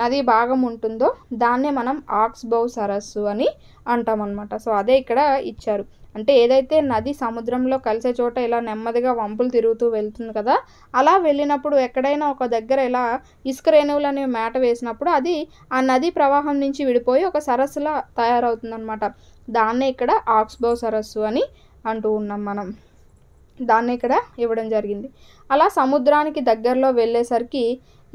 నది భాగం ఉంటుందో దాన్నే మనం ఆక్స్బౌ సరస్సు అని అంటాం అనమాట సో అదే ఇక్కడ ఇచ్చారు అంటే ఏదైతే నది సముద్రంలో కలిసే చోట ఇలా నెమ్మదిగా వంపులు తిరుగుతూ వెళ్తుంది కదా అలా వెళ్ళినప్పుడు ఎక్కడైనా ఒక దగ్గర ఇలా ఇసుక రేణువులు అనేవి మేట వేసినప్పుడు అది ఆ నది ప్రవాహం నుంచి విడిపోయి ఒక సరస్సులా తయారవుతుందన్నమాట దాన్నే ఇక్కడ ఆక్స్బౌ సరస్సు అని అంటూ ఉన్నాం మనం దాన్ని ఇక్కడ ఇవ్వడం జరిగింది అలా సముద్రానికి దగ్గరలో వెళ్ళేసరికి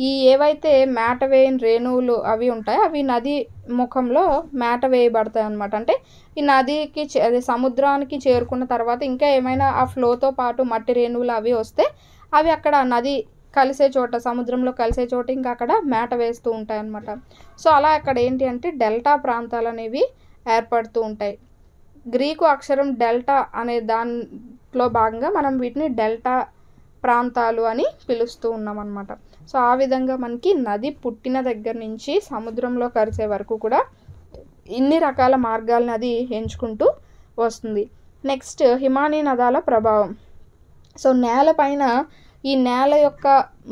ఈ ఏవైతే మేట వేయని రేణువులు అవి ఉంటాయో అవి నది ముఖంలో మేట వేయబడతాయి అనమాట అంటే ఈ నదికి అదే సముద్రానికి చేరుకున్న తర్వాత ఇంకా ఏమైనా ఆ ఫ్లోతో పాటు మట్టి రేణువులు అవి వస్తే అవి అక్కడ నది కలిసే చోట సముద్రంలో కలిసే చోట ఇంకా అక్కడ మేట వేస్తూ ఉంటాయి అనమాట సో అలా అక్కడ ఏంటి అంటే డెల్టా ప్రాంతాలు అనేవి ఏర్పడుతూ ఉంటాయి గ్రీకు అక్షరం డెల్టా అనే దాంట్లో భాగంగా మనం వీటిని డెల్టా ప్రాంతాలు అని పిలుస్తూ ఉన్నాం అనమాట సో ఆ విధంగా మనకి నది పుట్టిన దగ్గర నుంచి సముద్రంలో కరిసే వరకు కూడా ఇన్ని రకాల మార్గాలను అది ఎంచుకుంటూ వస్తుంది నెక్స్ట్ హిమానీ నదాల ప్రభావం సో నేల పైన ఈ నేల యొక్క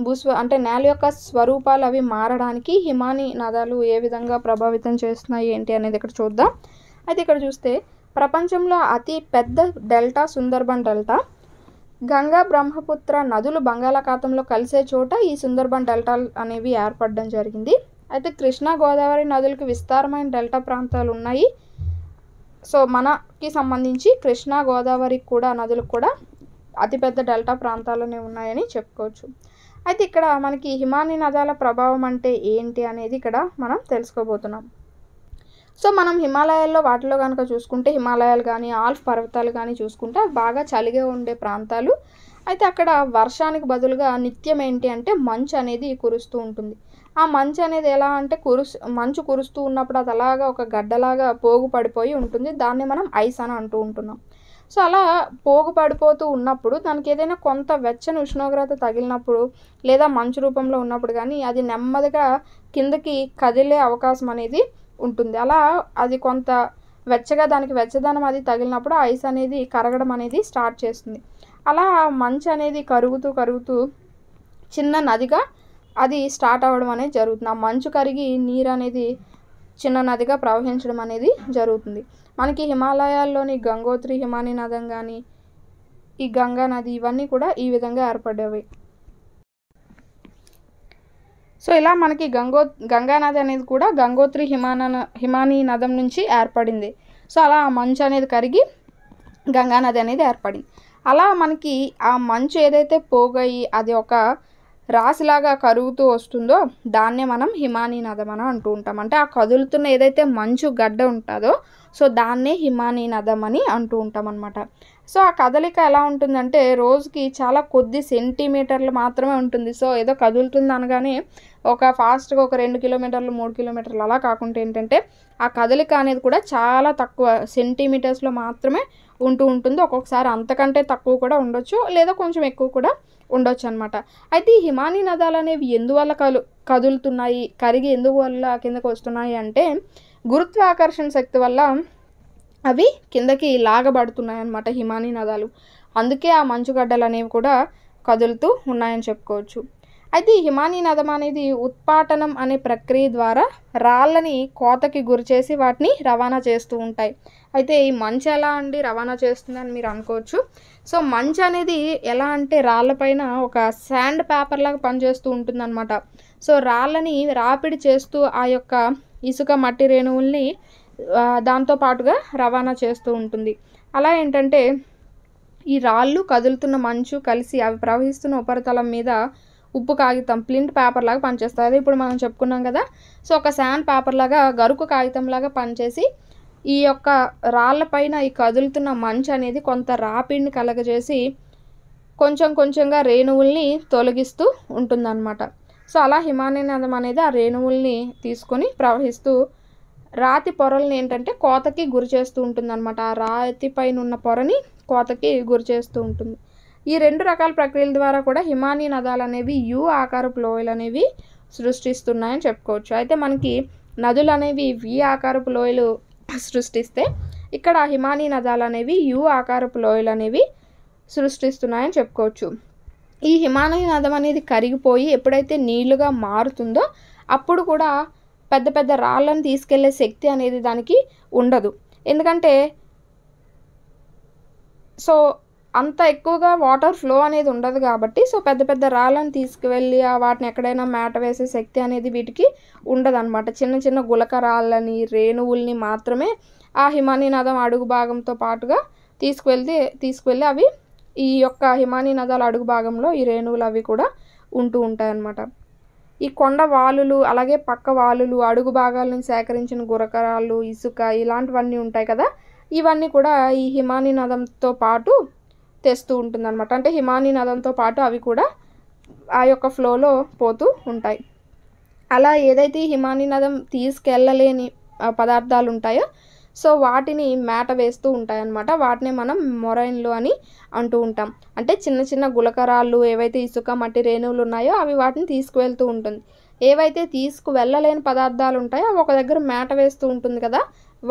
భూస్వ అంటే నేల యొక్క స్వరూపాలు అవి మారడానికి హిమానీ నదాలు ఏ విధంగా ప్రభావితం చేస్తున్నాయి ఏంటి అనేది ఇక్కడ చూద్దాం అయితే ఇక్కడ చూస్తే ప్రపంచంలో అతి పెద్ద డెల్టా సుందర్బన్ డెల్టా గంగా బ్రహ్మపుత్ర నదులు బంగాళాఖాతంలో కలిసే చోట ఈ సుందర్బన్ డెల్టాలు అనేవి ఏర్పడడం జరిగింది అయితే కృష్ణా గోదావరి నదులకు విస్తారమైన డెల్టా ప్రాంతాలు ఉన్నాయి సో మనకి సంబంధించి కృష్ణా గోదావరికి కూడా నదులకు కూడా అతిపెద్ద డెల్టా ప్రాంతాలనే ఉన్నాయని చెప్పుకోవచ్చు అయితే ఇక్కడ మనకి హిమాని నదాల ప్రభావం అంటే ఏంటి అనేది ఇక్కడ మనం తెలుసుకోబోతున్నాం సో మనం హిమాలయాల్లో వాటిలో కనుక చూసుకుంటే హిమాలయాలు కానీ ఆల్ఫ్ పర్వతాలు కానీ చూసుకుంటే అవి బాగా చలిగా ఉండే ప్రాంతాలు అయితే అక్కడ వర్షానికి బదులుగా నిత్యం ఏంటి అంటే మంచు అనేది కురుస్తూ ఉంటుంది ఆ మంచు అనేది ఎలా అంటే కురుస్ మంచు కురుస్తూ ఉన్నప్పుడు అది అలాగా ఒక గడ్డలాగా పోగు పడిపోయి ఉంటుంది దాన్ని మనం ఐస్ అని అంటూ ఉంటున్నాం సో అలా పోగు పడిపోతూ ఉన్నప్పుడు దానికి ఏదైనా కొంత వెచ్చని ఉష్ణోగ్రత తగిలినప్పుడు లేదా మంచు రూపంలో ఉన్నప్పుడు కానీ అది నెమ్మదిగా కిందకి కదిలే అవకాశం అనేది ఉంటుంది అలా అది కొంత వెచ్చగా దానికి వెచ్చదనం అది తగిలినప్పుడు ఐస్ అనేది కరగడం అనేది స్టార్ట్ చేస్తుంది అలా మంచు అనేది కరుగుతూ కరుగుతూ చిన్న నదిగా అది స్టార్ట్ అవ్వడం అనేది జరుగుతుంది ఆ మంచు కరిగి నీరు అనేది చిన్న నదిగా ప్రవహించడం అనేది జరుగుతుంది మనకి హిమాలయాల్లోని గంగోత్రి హిమాని నదం కానీ ఈ గంగా నది ఇవన్నీ కూడా ఈ విధంగా ఏర్పడేవి సో ఇలా మనకి గంగో గంగానది అనేది కూడా గంగోత్రి హిమాన హిమానీ నదం నుంచి ఏర్పడింది సో అలా ఆ మంచు అనేది కరిగి గంగానది అనేది ఏర్పడింది అలా మనకి ఆ మంచు ఏదైతే పోగయి అది ఒక రాశిలాగా కరుగుతూ వస్తుందో దాన్నే మనం హిమానీ నదం అని అంటూ ఉంటాం అంటే ఆ కదులుతున్న ఏదైతే మంచు గడ్డ ఉంటుందో సో దాన్నే హిమానీ నదం అని అంటూ ఉంటాం అనమాట సో ఆ కదలిక ఎలా ఉంటుందంటే రోజుకి చాలా కొద్ది సెంటీమీటర్లు మాత్రమే ఉంటుంది సో ఏదో కదులుతుంది అనగానే ఒక ఫాస్ట్గా ఒక రెండు కిలోమీటర్లు మూడు కిలోమీటర్లు అలా కాకుండా ఏంటంటే ఆ కదలిక అనేది కూడా చాలా తక్కువ సెంటీమీటర్స్లో మాత్రమే ఉంటూ ఉంటుంది ఒక్కొక్కసారి అంతకంటే తక్కువ కూడా ఉండొచ్చు లేదా కొంచెం ఎక్కువ కూడా ఉండొచ్చు అనమాట అయితే ఈ హిమానీ నదాలు అనేవి ఎందువల్ల కలు కదులుతున్నాయి కరిగి ఎందువల్ల కిందకు వస్తున్నాయి అంటే గురుత్వాకర్షణ శక్తి వల్ల అవి కిందకి లాగబడుతున్నాయి అన్నమాట హిమానీ నదాలు అందుకే ఆ మంచుగడ్డలు అనేవి కూడా కదులుతూ ఉన్నాయని చెప్పుకోవచ్చు అయితే ఈ హిమానీనదం అనేది ఉత్పాటనం అనే ప్రక్రియ ద్వారా రాళ్ళని కోతకి గురిచేసి వాటిని రవాణా చేస్తూ ఉంటాయి అయితే ఈ మంచు ఎలా అండి రవాణా చేస్తుందని మీరు అనుకోవచ్చు సో మంచు అనేది ఎలా అంటే రాళ్ళపైన ఒక శాండ్ పేపర్ లాగా పనిచేస్తూ ఉంటుందన్నమాట సో రాళ్ళని రాపిడి చేస్తూ ఆ యొక్క ఇసుక మట్టి రేణువుల్ని దాంతో పాటుగా రవాణా చేస్తూ ఉంటుంది అలా ఏంటంటే ఈ రాళ్ళు కదులుతున్న మంచు కలిసి అవి ప్రవహిస్తున్న ఉపరితలం మీద ఉప్పు కాగితం ప్రింట్ పేపర్ లాగా పనిచేస్తుంది ఇప్పుడు మనం చెప్పుకున్నాం కదా సో ఒక శాండ్ పేపర్ లాగా గరుకు కాగితం లాగా పనిచేసి ఈ యొక్క రాళ్ళపైన ఈ కదులుతున్న మంచు అనేది కొంత రాపిడిని కలగజేసి కొంచెం కొంచెంగా రేణువుల్ని తొలగిస్తూ ఉంటుందన్నమాట సో అలా నదం అనేది ఆ రేణువుల్ని తీసుకొని ప్రవహిస్తూ రాతి పొరల్ని ఏంటంటే కోతకి గురి చేస్తూ ఉంటుంది అనమాట ఆ రాతి పైన ఉన్న పొరని కోతకి గురి చేస్తూ ఉంటుంది ఈ రెండు రకాల ప్రక్రియల ద్వారా కూడా హిమానీ నదాలు అనేవి యూ ఆకారపు లోయలు అనేవి సృష్టిస్తున్నాయని చెప్పుకోవచ్చు అయితే మనకి నదులు అనేవి వి ఆకారపు లోయలు సృష్టిస్తే ఇక్కడ హిమానీ నదాలు అనేవి యూ ఆకారపు లోయలు అనేవి సృష్టిస్తున్నాయని చెప్పుకోవచ్చు ఈ హిమాలయ నదం అనేది కరిగిపోయి ఎప్పుడైతే నీళ్లుగా మారుతుందో అప్పుడు కూడా పెద్ద పెద్ద రాళ్ళను తీసుకెళ్లే శక్తి అనేది దానికి ఉండదు ఎందుకంటే సో అంత ఎక్కువగా వాటర్ ఫ్లో అనేది ఉండదు కాబట్టి సో పెద్ద పెద్ద రాళ్ళని తీసుకువెళ్ళి ఆ వాటిని ఎక్కడైనా మేట వేసే శక్తి అనేది వీటికి ఉండదన్నమాట చిన్న చిన్న గులక రాళ్ళని రేణువుల్ని మాత్రమే ఆ నదం అడుగు భాగంతో పాటుగా తీసుకువెళ్తే తీసుకువెళ్ళి అవి ఈ యొక్క నదాల అడుగు భాగంలో ఈ రేణువులు అవి కూడా ఉంటూ ఉంటాయి అన్నమాట ఈ కొండ వాలులు అలాగే పక్క వాలులు అడుగు భాగాలను సేకరించిన గురకరాలు ఇసుక ఇలాంటివన్నీ ఉంటాయి కదా ఇవన్నీ కూడా ఈ హిమానీ నదంతో పాటు తెస్తూ అనమాట అంటే హిమాని నదంతో పాటు అవి కూడా ఆ యొక్క ఫ్లోలో పోతూ ఉంటాయి అలా ఏదైతే హిమాని నదం తీసుకెళ్ళలేని పదార్థాలు ఉంటాయో సో వాటిని మేట వేస్తూ ఉంటాయన్నమాట వాటిని మనం మొరైన్లు అని అంటూ ఉంటాం అంటే చిన్న చిన్న గులకరాళ్ళు ఏవైతే ఇసుక మట్టి రేణువులు ఉన్నాయో అవి వాటిని తీసుకువెళ్తూ ఉంటుంది ఏవైతే తీసుకు వెళ్ళలేని పదార్థాలు ఉంటాయో అవి ఒక దగ్గర మేట వేస్తూ ఉంటుంది కదా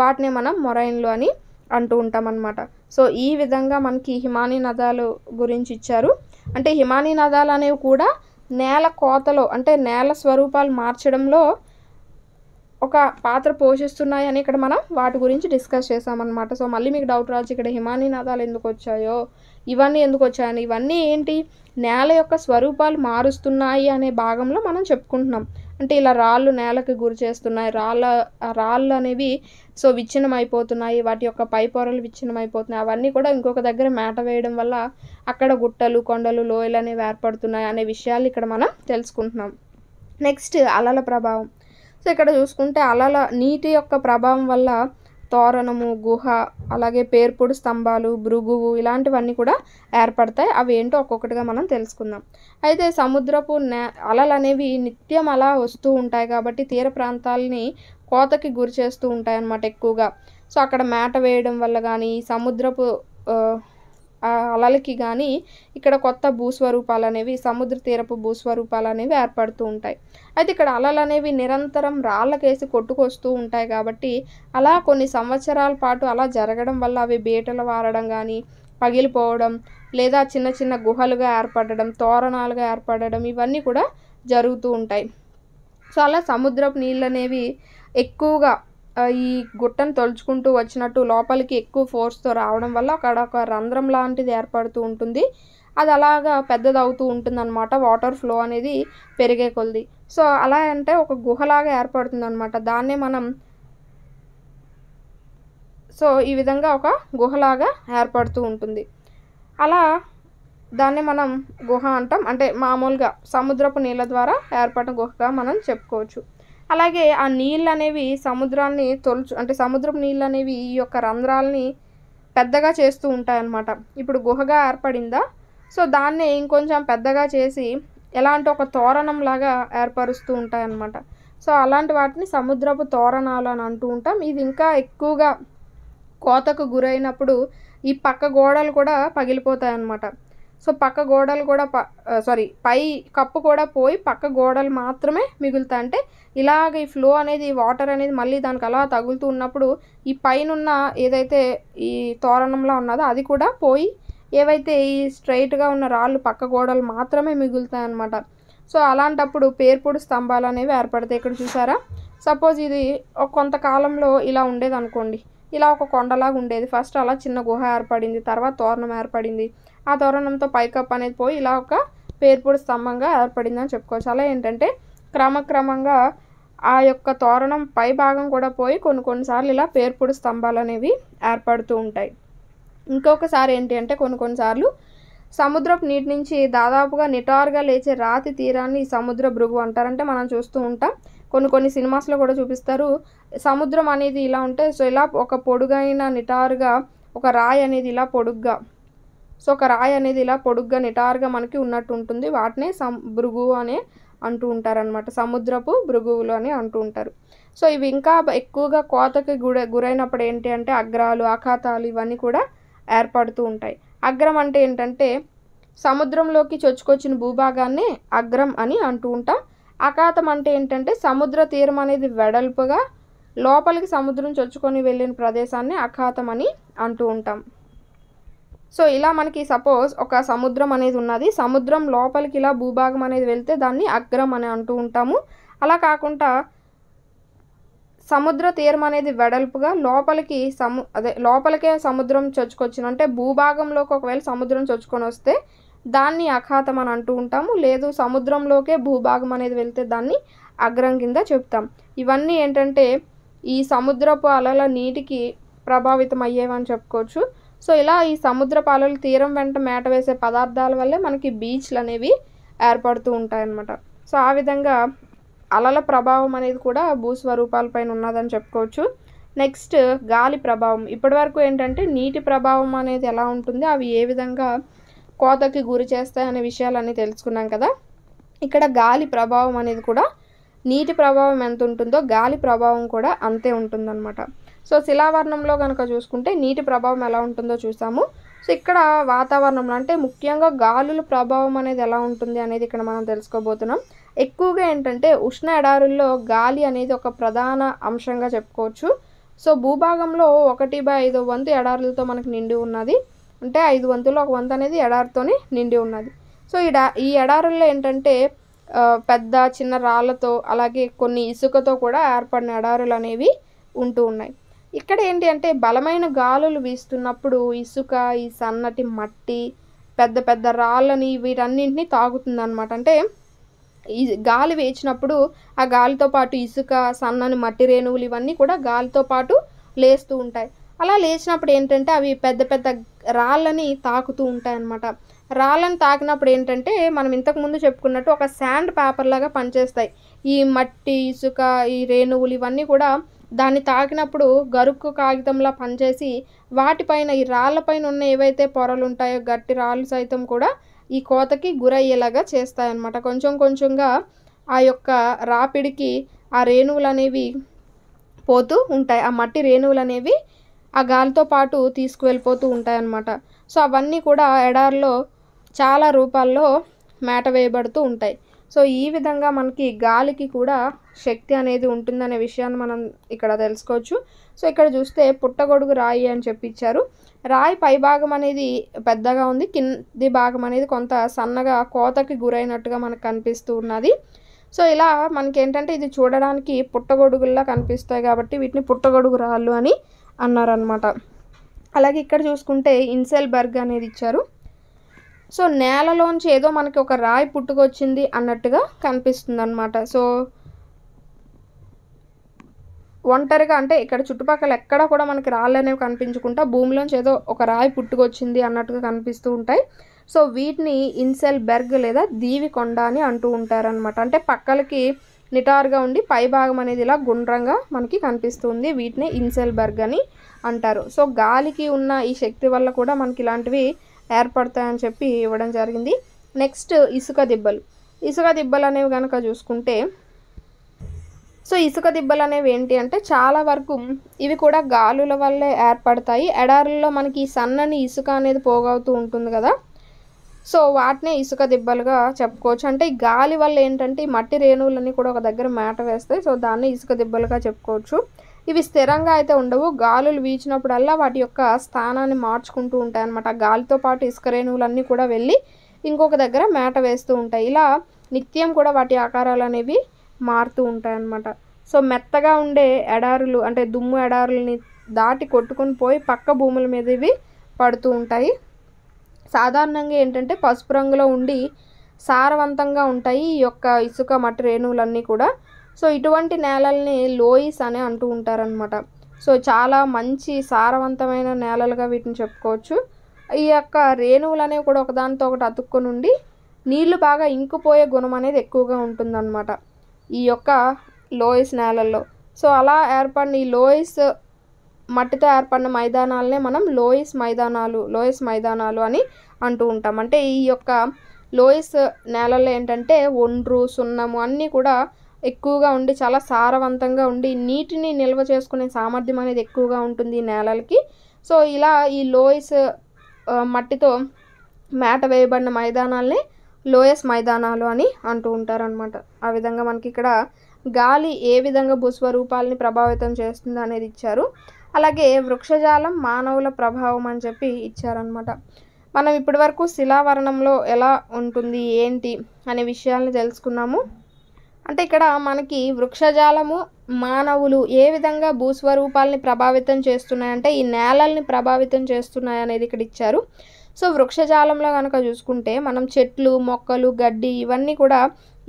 వాటిని మనం మొరైన్లు అని అంటూ ఉంటామన్నమాట సో ఈ విధంగా మనకి హిమానీ నదాలు గురించి ఇచ్చారు అంటే హిమానీ నదాలు అనేవి కూడా నేల కోతలో అంటే నేల స్వరూపాలు మార్చడంలో ఒక పాత్ర పోషిస్తున్నాయని ఇక్కడ మనం వాటి గురించి డిస్కస్ చేసామన్నమాట సో మళ్ళీ మీకు డౌట్ రాజు ఇక్కడ హిమానీ నదాలు ఎందుకు వచ్చాయో ఇవన్నీ ఎందుకు వచ్చాయని ఇవన్నీ ఏంటి నేల యొక్క స్వరూపాలు మారుస్తున్నాయి అనే భాగంలో మనం చెప్పుకుంటున్నాం అంటే ఇలా రాళ్ళు నేలకు గురి చేస్తున్నాయి రాళ్ళ రాళ్ళు అనేవి సో విచ్ఛిన్నం అయిపోతున్నాయి వాటి యొక్క పై పొరలు విచ్ఛిన్నం అయిపోతున్నాయి అవన్నీ కూడా ఇంకొక దగ్గర మేట వేయడం వల్ల అక్కడ గుట్టలు కొండలు లోయలు అనేవి ఏర్పడుతున్నాయి అనే విషయాలు ఇక్కడ మనం తెలుసుకుంటున్నాం నెక్స్ట్ అలల ప్రభావం సో ఇక్కడ చూసుకుంటే అలల నీటి యొక్క ప్రభావం వల్ల తోరణము గుహ అలాగే పేర్పుడు స్తంభాలు భృగువు ఇలాంటివన్నీ కూడా ఏర్పడతాయి అవి ఏంటో ఒక్కొక్కటిగా మనం తెలుసుకుందాం అయితే సముద్రపు అలలు అనేవి నిత్యం అలా వస్తూ ఉంటాయి కాబట్టి తీర ప్రాంతాలని కోతకి గురి చేస్తూ ఉంటాయి అన్నమాట ఎక్కువగా సో అక్కడ మేట వేయడం వల్ల కానీ సముద్రపు అలలకి కానీ ఇక్కడ కొత్త భూస్వరూపాలు అనేవి సముద్ర తీరపు భూస్వరూపాలు అనేవి ఏర్పడుతూ ఉంటాయి అయితే ఇక్కడ అలలు అనేవి నిరంతరం రాళ్ళకేసి కొట్టుకొస్తూ ఉంటాయి కాబట్టి అలా కొన్ని సంవత్సరాల పాటు అలా జరగడం వల్ల అవి బీటలు వారడం కానీ పగిలిపోవడం లేదా చిన్న చిన్న గుహలుగా ఏర్పడడం తోరణాలుగా ఏర్పడడం ఇవన్నీ కూడా జరుగుతూ ఉంటాయి సో అలా సముద్రపు నీళ్ళు అనేవి ఎక్కువగా ఈ గుట్టను తొలుచుకుంటూ వచ్చినట్టు లోపలికి ఎక్కువ ఫోర్స్తో రావడం వల్ల అక్కడ ఒక రంధ్రం లాంటిది ఏర్పడుతూ ఉంటుంది అది అలాగా పెద్దదవుతూ అనమాట వాటర్ ఫ్లో అనేది పెరిగే కొలది సో అలా అంటే ఒక గుహలాగా ఏర్పడుతుంది అనమాట దాన్నే మనం సో ఈ విధంగా ఒక గుహలాగా ఏర్పడుతూ ఉంటుంది అలా దాన్ని మనం గుహ అంటాం అంటే మామూలుగా సముద్రపు నీళ్ళ ద్వారా ఏర్పడిన గుహగా మనం చెప్పుకోవచ్చు అలాగే ఆ నీళ్ళు అనేవి సముద్రాన్ని తొలుచు అంటే సముద్రం నీళ్ళు అనేవి ఈ యొక్క రంధ్రాలని పెద్దగా చేస్తూ ఉంటాయన్నమాట ఇప్పుడు గుహగా ఏర్పడిందా సో దాన్ని ఇంకొంచెం పెద్దగా చేసి ఎలా అంటే ఒక తోరణం లాగా ఏర్పరుస్తూ ఉంటాయన్నమాట సో అలాంటి వాటిని సముద్రపు తోరణాలు అని అంటూ ఉంటాం ఇది ఇంకా ఎక్కువగా కోతకు గురైనప్పుడు ఈ పక్క గోడలు కూడా పగిలిపోతాయన్నమాట సో పక్క గోడలు కూడా ప సారీ పై కప్పు కూడా పోయి పక్క గోడలు మాత్రమే మిగులుతాయి అంటే ఇలాగ ఈ ఫ్లో అనేది వాటర్ అనేది మళ్ళీ దానికి అలా తగులుతూ ఉన్నప్పుడు ఈ పైనున్న ఏదైతే ఈ తోరణంలా ఉన్నదో అది కూడా పోయి ఏవైతే ఈ స్ట్రైట్గా ఉన్న రాళ్ళు పక్క గోడలు మాత్రమే మిగులుతాయి అన్నమాట సో అలాంటప్పుడు పేర్పొడి స్తంభాలు అనేవి ఏర్పడతాయి ఇక్కడ చూసారా సపోజ్ ఇది కొంతకాలంలో ఇలా ఉండేది అనుకోండి ఇలా ఒక కొండలాగా ఉండేది ఫస్ట్ అలా చిన్న గుహ ఏర్పడింది తర్వాత తోరణం ఏర్పడింది ఆ తోరణంతో పైకప్ అనేది పోయి ఇలా ఒక పేర్పుడు స్తంభంగా ఏర్పడిందని చెప్పుకోవచ్చు అలా ఏంటంటే క్రమక్రమంగా ఆ యొక్క తోరణం పై భాగం కూడా పోయి కొన్ని కొన్నిసార్లు ఇలా పేర్పుడు స్తంభాలు అనేవి ఏర్పడుతూ ఉంటాయి ఇంకొకసారి ఏంటి అంటే కొన్ని కొన్నిసార్లు సముద్రపు నీటి నుంచి దాదాపుగా నిటారుగా లేచే రాతి తీరాన్ని సముద్ర భృగు అంటారంటే మనం చూస్తూ ఉంటాం కొన్ని కొన్ని సినిమాస్లో కూడా చూపిస్తారు సముద్రం అనేది ఇలా ఉంటే సో ఇలా ఒక పొడుగైన నిటారుగా ఒక రాయి అనేది ఇలా పొడుగ్గా సో ఒక రాయి అనేది ఇలా పొడుగ్గా నిటారుగా మనకి ఉన్నట్టు ఉంటుంది వాటినే సం భృగు అనే అంటూ ఉంటారనమాట సముద్రపు భృగువులు అని అంటూ ఉంటారు సో ఇవి ఇంకా ఎక్కువగా కోతకి గుర గురైనప్పుడు ఏంటి అంటే అగ్రాలు అఖాతాలు ఇవన్నీ కూడా ఏర్పడుతూ ఉంటాయి అగ్రం అంటే ఏంటంటే సముద్రంలోకి చొచ్చుకొచ్చిన భూభాగాన్ని అగ్రం అని అంటూ ఉంటాం అఖాతం అంటే ఏంటంటే సముద్ర తీరం అనేది వెడల్పుగా లోపలికి సముద్రం చొచ్చుకొని వెళ్ళిన ప్రదేశాన్ని అఖాతం అని అంటూ ఉంటాం సో ఇలా మనకి సపోజ్ ఒక సముద్రం అనేది ఉన్నది సముద్రం లోపలికి ఇలా భూభాగం అనేది వెళ్తే దాన్ని అగ్రం అని అంటూ ఉంటాము అలా కాకుండా సముద్ర తీరం అనేది వెడల్పుగా లోపలికి సము అదే లోపలికే సముద్రం చొచ్చుకొచ్చినంటే భూభాగంలోకి ఒకవేళ సముద్రం చొచ్చుకొని వస్తే దాన్ని అఖాతం అని అంటూ ఉంటాము లేదు సముద్రంలోకే భూభాగం అనేది వెళ్తే దాన్ని అగ్రం కింద చెప్తాం ఇవన్నీ ఏంటంటే ఈ సముద్రపు అలల నీటికి ప్రభావితం అయ్యేవని చెప్పుకోవచ్చు సో ఇలా ఈ సముద్ర పాలలు తీరం వెంట మేట వేసే పదార్థాల వల్లే మనకి బీచ్లు అనేవి ఏర్పడుతూ ఉంటాయన్నమాట సో ఆ విధంగా అలల ప్రభావం అనేది కూడా భూస్వరూపాలపైన ఉన్నదని చెప్పుకోవచ్చు నెక్స్ట్ గాలి ప్రభావం ఇప్పటివరకు ఏంటంటే నీటి ప్రభావం అనేది ఎలా ఉంటుంది అవి ఏ విధంగా కోతకి గురి చేస్తాయనే విషయాలన్నీ తెలుసుకున్నాం కదా ఇక్కడ గాలి ప్రభావం అనేది కూడా నీటి ప్రభావం ఎంత ఉంటుందో గాలి ప్రభావం కూడా అంతే ఉంటుందన్నమాట సో శిలావరణంలో కనుక చూసుకుంటే నీటి ప్రభావం ఎలా ఉంటుందో చూసాము సో ఇక్కడ వాతావరణంలో అంటే ముఖ్యంగా గాలుల ప్రభావం అనేది ఎలా ఉంటుంది అనేది ఇక్కడ మనం తెలుసుకోబోతున్నాం ఎక్కువగా ఏంటంటే ఉష్ణ ఎడారుల్లో గాలి అనేది ఒక ప్రధాన అంశంగా చెప్పుకోవచ్చు సో భూభాగంలో ఒకటి బై ఐదు వంతు ఎడారులతో మనకు నిండి ఉన్నది అంటే ఐదు వంతుల్లో ఒక వంతు అనేది ఎడారితోనే నిండి ఉన్నది సో ఈ ఈ ఎడారుల్లో ఏంటంటే పెద్ద చిన్న రాళ్ళతో అలాగే కొన్ని ఇసుకతో కూడా ఏర్పడిన ఎడారులు అనేవి ఉంటూ ఉన్నాయి ఇక్కడ ఏంటి అంటే బలమైన గాలులు వీస్తున్నప్పుడు ఇసుక ఈ సన్నటి మట్టి పెద్ద పెద్ద రాళ్ళని వీటన్నింటినీ తాగుతుంది అనమాట అంటే ఈ గాలి వేచినప్పుడు ఆ గాలితో పాటు ఇసుక సన్నని మట్టి రేణువులు ఇవన్నీ కూడా గాలితో పాటు లేస్తూ ఉంటాయి అలా లేచినప్పుడు ఏంటంటే అవి పెద్ద పెద్ద రాళ్ళని తాకుతూ ఉంటాయి అన్నమాట రాళ్ళని తాకినప్పుడు ఏంటంటే మనం ఇంతకుముందు చెప్పుకున్నట్టు ఒక శాండ్ పేపర్ లాగా పనిచేస్తాయి ఈ మట్టి ఇసుక ఈ రేణువులు ఇవన్నీ కూడా దాన్ని తాకినప్పుడు గరుక్కు కాగితంలా పనిచేసి వాటిపైన ఈ రాళ్ళపైన ఉన్న ఏవైతే పొరలు ఉంటాయో గట్టి రాళ్ళు సైతం కూడా ఈ కోతకి గురయ్యేలాగా చేస్తాయన్నమాట కొంచెం కొంచెంగా ఆ యొక్క రాపిడికి ఆ రేణువులు అనేవి పోతూ ఉంటాయి ఆ మట్టి రేణువులు అనేవి ఆ గాలితో పాటు తీసుకువెళ్ళిపోతూ ఉంటాయన్నమాట సో అవన్నీ కూడా ఎడారిలో చాలా రూపాల్లో మేట వేయబడుతూ ఉంటాయి సో ఈ విధంగా మనకి గాలికి కూడా శక్తి అనేది ఉంటుందనే విషయాన్ని మనం ఇక్కడ తెలుసుకోవచ్చు సో ఇక్కడ చూస్తే పుట్టగొడుగు రాయి అని చెప్పిచ్చారు రాయి పైభాగం అనేది పెద్దగా ఉంది కింది భాగం అనేది కొంత సన్నగా కోతకి గురైనట్టుగా మనకు కనిపిస్తూ ఉన్నది సో ఇలా మనకి ఏంటంటే ఇది చూడడానికి పుట్టగొడుగుల్లా కనిపిస్తాయి కాబట్టి వీటిని పుట్టగొడుగు రాళ్ళు అని అన్నారనమాట అలాగే ఇక్కడ చూసుకుంటే ఇన్సెల్ బర్గ్ అనేది ఇచ్చారు సో నేలలోంచి ఏదో మనకి ఒక రాయి పుట్టుకొచ్చింది అన్నట్టుగా కనిపిస్తుంది అనమాట సో ఒంటరిగా అంటే ఇక్కడ చుట్టుపక్కల ఎక్కడ కూడా మనకి రాళ్ళు అనేవి కనిపించకుండా భూమిలోంచి ఏదో ఒక రాయి పుట్టుకొచ్చింది అన్నట్టుగా కనిపిస్తూ ఉంటాయి సో వీటిని ఇన్సెల్ బెర్గ్ లేదా దీవి కొండ అని అంటూ ఉంటారనమాట అంటే పక్కలకి నిటారుగా ఉండి పై భాగం అనేది ఇలా గుండ్రంగా మనకి కనిపిస్తుంది వీటిని ఇన్సెల్ బెర్గ్ అని అంటారు సో గాలికి ఉన్న ఈ శక్తి వల్ల కూడా మనకి ఇలాంటివి ఏర్పడతాయని చెప్పి ఇవ్వడం జరిగింది నెక్స్ట్ ఇసుక దిబ్బలు ఇసుక దిబ్బలు అనేవి కనుక చూసుకుంటే సో ఇసుక దిబ్బలు అనేవి ఏంటి అంటే చాలా వరకు ఇవి కూడా గాలుల వల్లే ఏర్పడతాయి ఎడారుల్లో మనకి సన్నని ఇసుక అనేది పోగవుతూ ఉంటుంది కదా సో వాటినే ఇసుక దిబ్బలుగా చెప్పుకోవచ్చు అంటే గాలి వల్ల ఏంటంటే మట్టి రేణువులన్నీ కూడా ఒక దగ్గర మేట వేస్తాయి సో దాన్ని ఇసుక దిబ్బలుగా చెప్పుకోవచ్చు ఇవి స్థిరంగా అయితే ఉండవు గాలులు వీచినప్పుడల్లా వాటి యొక్క స్థానాన్ని మార్చుకుంటూ ఉంటాయి అనమాట గాలితో పాటు ఇసుక రేణువులన్నీ కూడా వెళ్ళి ఇంకొక దగ్గర మేట వేస్తూ ఉంటాయి ఇలా నిత్యం కూడా వాటి ఆకారాలు అనేవి మారుతూ ఉంటాయి అన్నమాట సో మెత్తగా ఉండే ఎడారులు అంటే దుమ్ము ఎడారులని దాటి కొట్టుకొని పోయి పక్క భూముల మీద ఇవి పడుతూ ఉంటాయి సాధారణంగా ఏంటంటే పసుపు రంగులో ఉండి సారవంతంగా ఉంటాయి ఈ యొక్క ఇసుక మట్టి రేణువులన్నీ కూడా సో ఇటువంటి నేలల్ని లోయిస్ అని అంటూ ఉంటారనమాట సో చాలా మంచి సారవంతమైన నేలలుగా వీటిని చెప్పుకోవచ్చు ఈ యొక్క రేణువులు అనేవి కూడా ఒకదానితో ఒకటి అతుక్కొని ఉండి నీళ్లు బాగా ఇంకిపోయే గుణం అనేది ఎక్కువగా ఉంటుందన్నమాట ఈ యొక్క లోయస్ నేలల్లో సో అలా ఏర్పడిన ఈ లోయస్ మట్టితో ఏర్పడిన మైదానాలనే మనం లోయస్ మైదానాలు లోయస్ మైదానాలు అని అంటూ ఉంటాం అంటే ఈ యొక్క లోయస్ నేలల్లో ఏంటంటే ఒండ్రు సున్నము అన్నీ కూడా ఎక్కువగా ఉండి చాలా సారవంతంగా ఉండి నీటిని నిల్వ చేసుకునే సామర్థ్యం అనేది ఎక్కువగా ఉంటుంది నేలలకి సో ఇలా ఈ లోయస్ మట్టితో మేట వేయబడిన మైదానాల్ని లోయస్ మైదానాలు అని అంటూ ఉంటారనమాట ఆ విధంగా మనకి ఇక్కడ గాలి ఏ విధంగా భూస్వరూపాలని ప్రభావితం చేస్తుంది అనేది ఇచ్చారు అలాగే వృక్షజాలం మానవుల ప్రభావం అని చెప్పి ఇచ్చారనమాట మనం ఇప్పటివరకు శిలావరణంలో ఎలా ఉంటుంది ఏంటి అనే విషయాలను తెలుసుకున్నాము అంటే ఇక్కడ మనకి వృక్షజాలము మానవులు ఏ విధంగా భూస్వరూపాలని ప్రభావితం చేస్తున్నాయంటే ఈ నేలల్ని ప్రభావితం చేస్తున్నాయి అనేది ఇక్కడ ఇచ్చారు సో వృక్షజాలంలో కనుక చూసుకుంటే మనం చెట్లు మొక్కలు గడ్డి ఇవన్నీ కూడా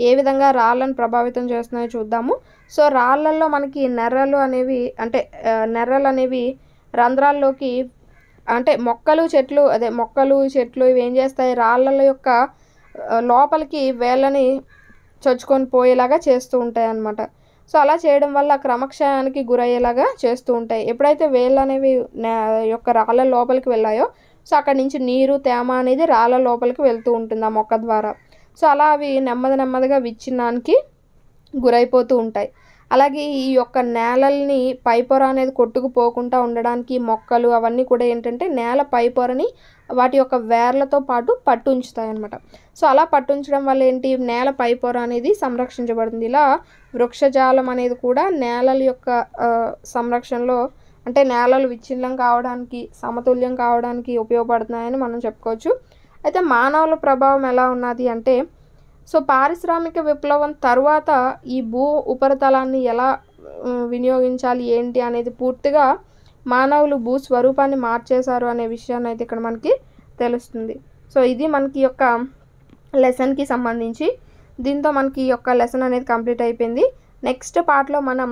ఏ విధంగా రాళ్ళను ప్రభావితం చేస్తున్నాయో చూద్దాము సో రాళ్ళల్లో మనకి నెర్రలు అనేవి అంటే నెర్రలు అనేవి రంధ్రాల్లోకి అంటే మొక్కలు చెట్లు అదే మొక్కలు చెట్లు ఇవి ఏం చేస్తాయి రాళ్ళ యొక్క లోపలికి వేళ్ళని చొచ్చుకొని పోయేలాగా చేస్తూ ఉంటాయి అన్నమాట సో అలా చేయడం వల్ల క్రమక్షయానికి గురయ్యేలాగా చేస్తూ ఉంటాయి ఎప్పుడైతే వేళ్ళు అనేవి యొక్క రాళ్ళ లోపలికి వెళ్ళాయో సో అక్కడి నుంచి నీరు తేమ అనేది రాళ్ళ లోపలికి వెళ్తూ ఉంటుంది ఆ మొక్క ద్వారా సో అలా అవి నెమ్మది నెమ్మదిగా విచ్ఛిన్నానికి గురైపోతూ ఉంటాయి అలాగే ఈ యొక్క నేలల్ని పైపొర అనేది కొట్టుకుపోకుండా ఉండడానికి మొక్కలు అవన్నీ కూడా ఏంటంటే నేల పైపొరని వాటి యొక్క వేర్లతో పాటు పట్టు ఉంచుతాయి అనమాట సో అలా పట్టు ఉంచడం వల్ల ఏంటి నేల పైపొర అనేది సంరక్షించబడుతుంది ఇలా వృక్షజాలం అనేది కూడా నేలల యొక్క సంరక్షణలో అంటే నేలలు విచ్ఛిన్నం కావడానికి సమతుల్యం కావడానికి ఉపయోగపడుతున్నాయని మనం చెప్పుకోవచ్చు అయితే మానవుల ప్రభావం ఎలా ఉన్నది అంటే సో పారిశ్రామిక విప్లవం తర్వాత ఈ భూ ఉపరితలాన్ని ఎలా వినియోగించాలి ఏంటి అనేది పూర్తిగా మానవులు భూ స్వరూపాన్ని మార్చేశారు అనే విషయాన్ని అయితే ఇక్కడ మనకి తెలుస్తుంది సో ఇది మనకి యొక్క లెసన్కి సంబంధించి దీంతో మనకి యొక్క లెసన్ అనేది కంప్లీట్ అయిపోయింది నెక్స్ట్ పార్ట్లో మనం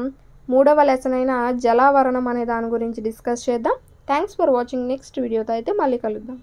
మూడవ లెసన్ అయిన జలావరణం అనే దాని గురించి డిస్కస్ చేద్దాం థ్యాంక్స్ ఫర్ వాచింగ్ నెక్స్ట్ వీడియోతో అయితే మళ్ళీ కలుద్దాం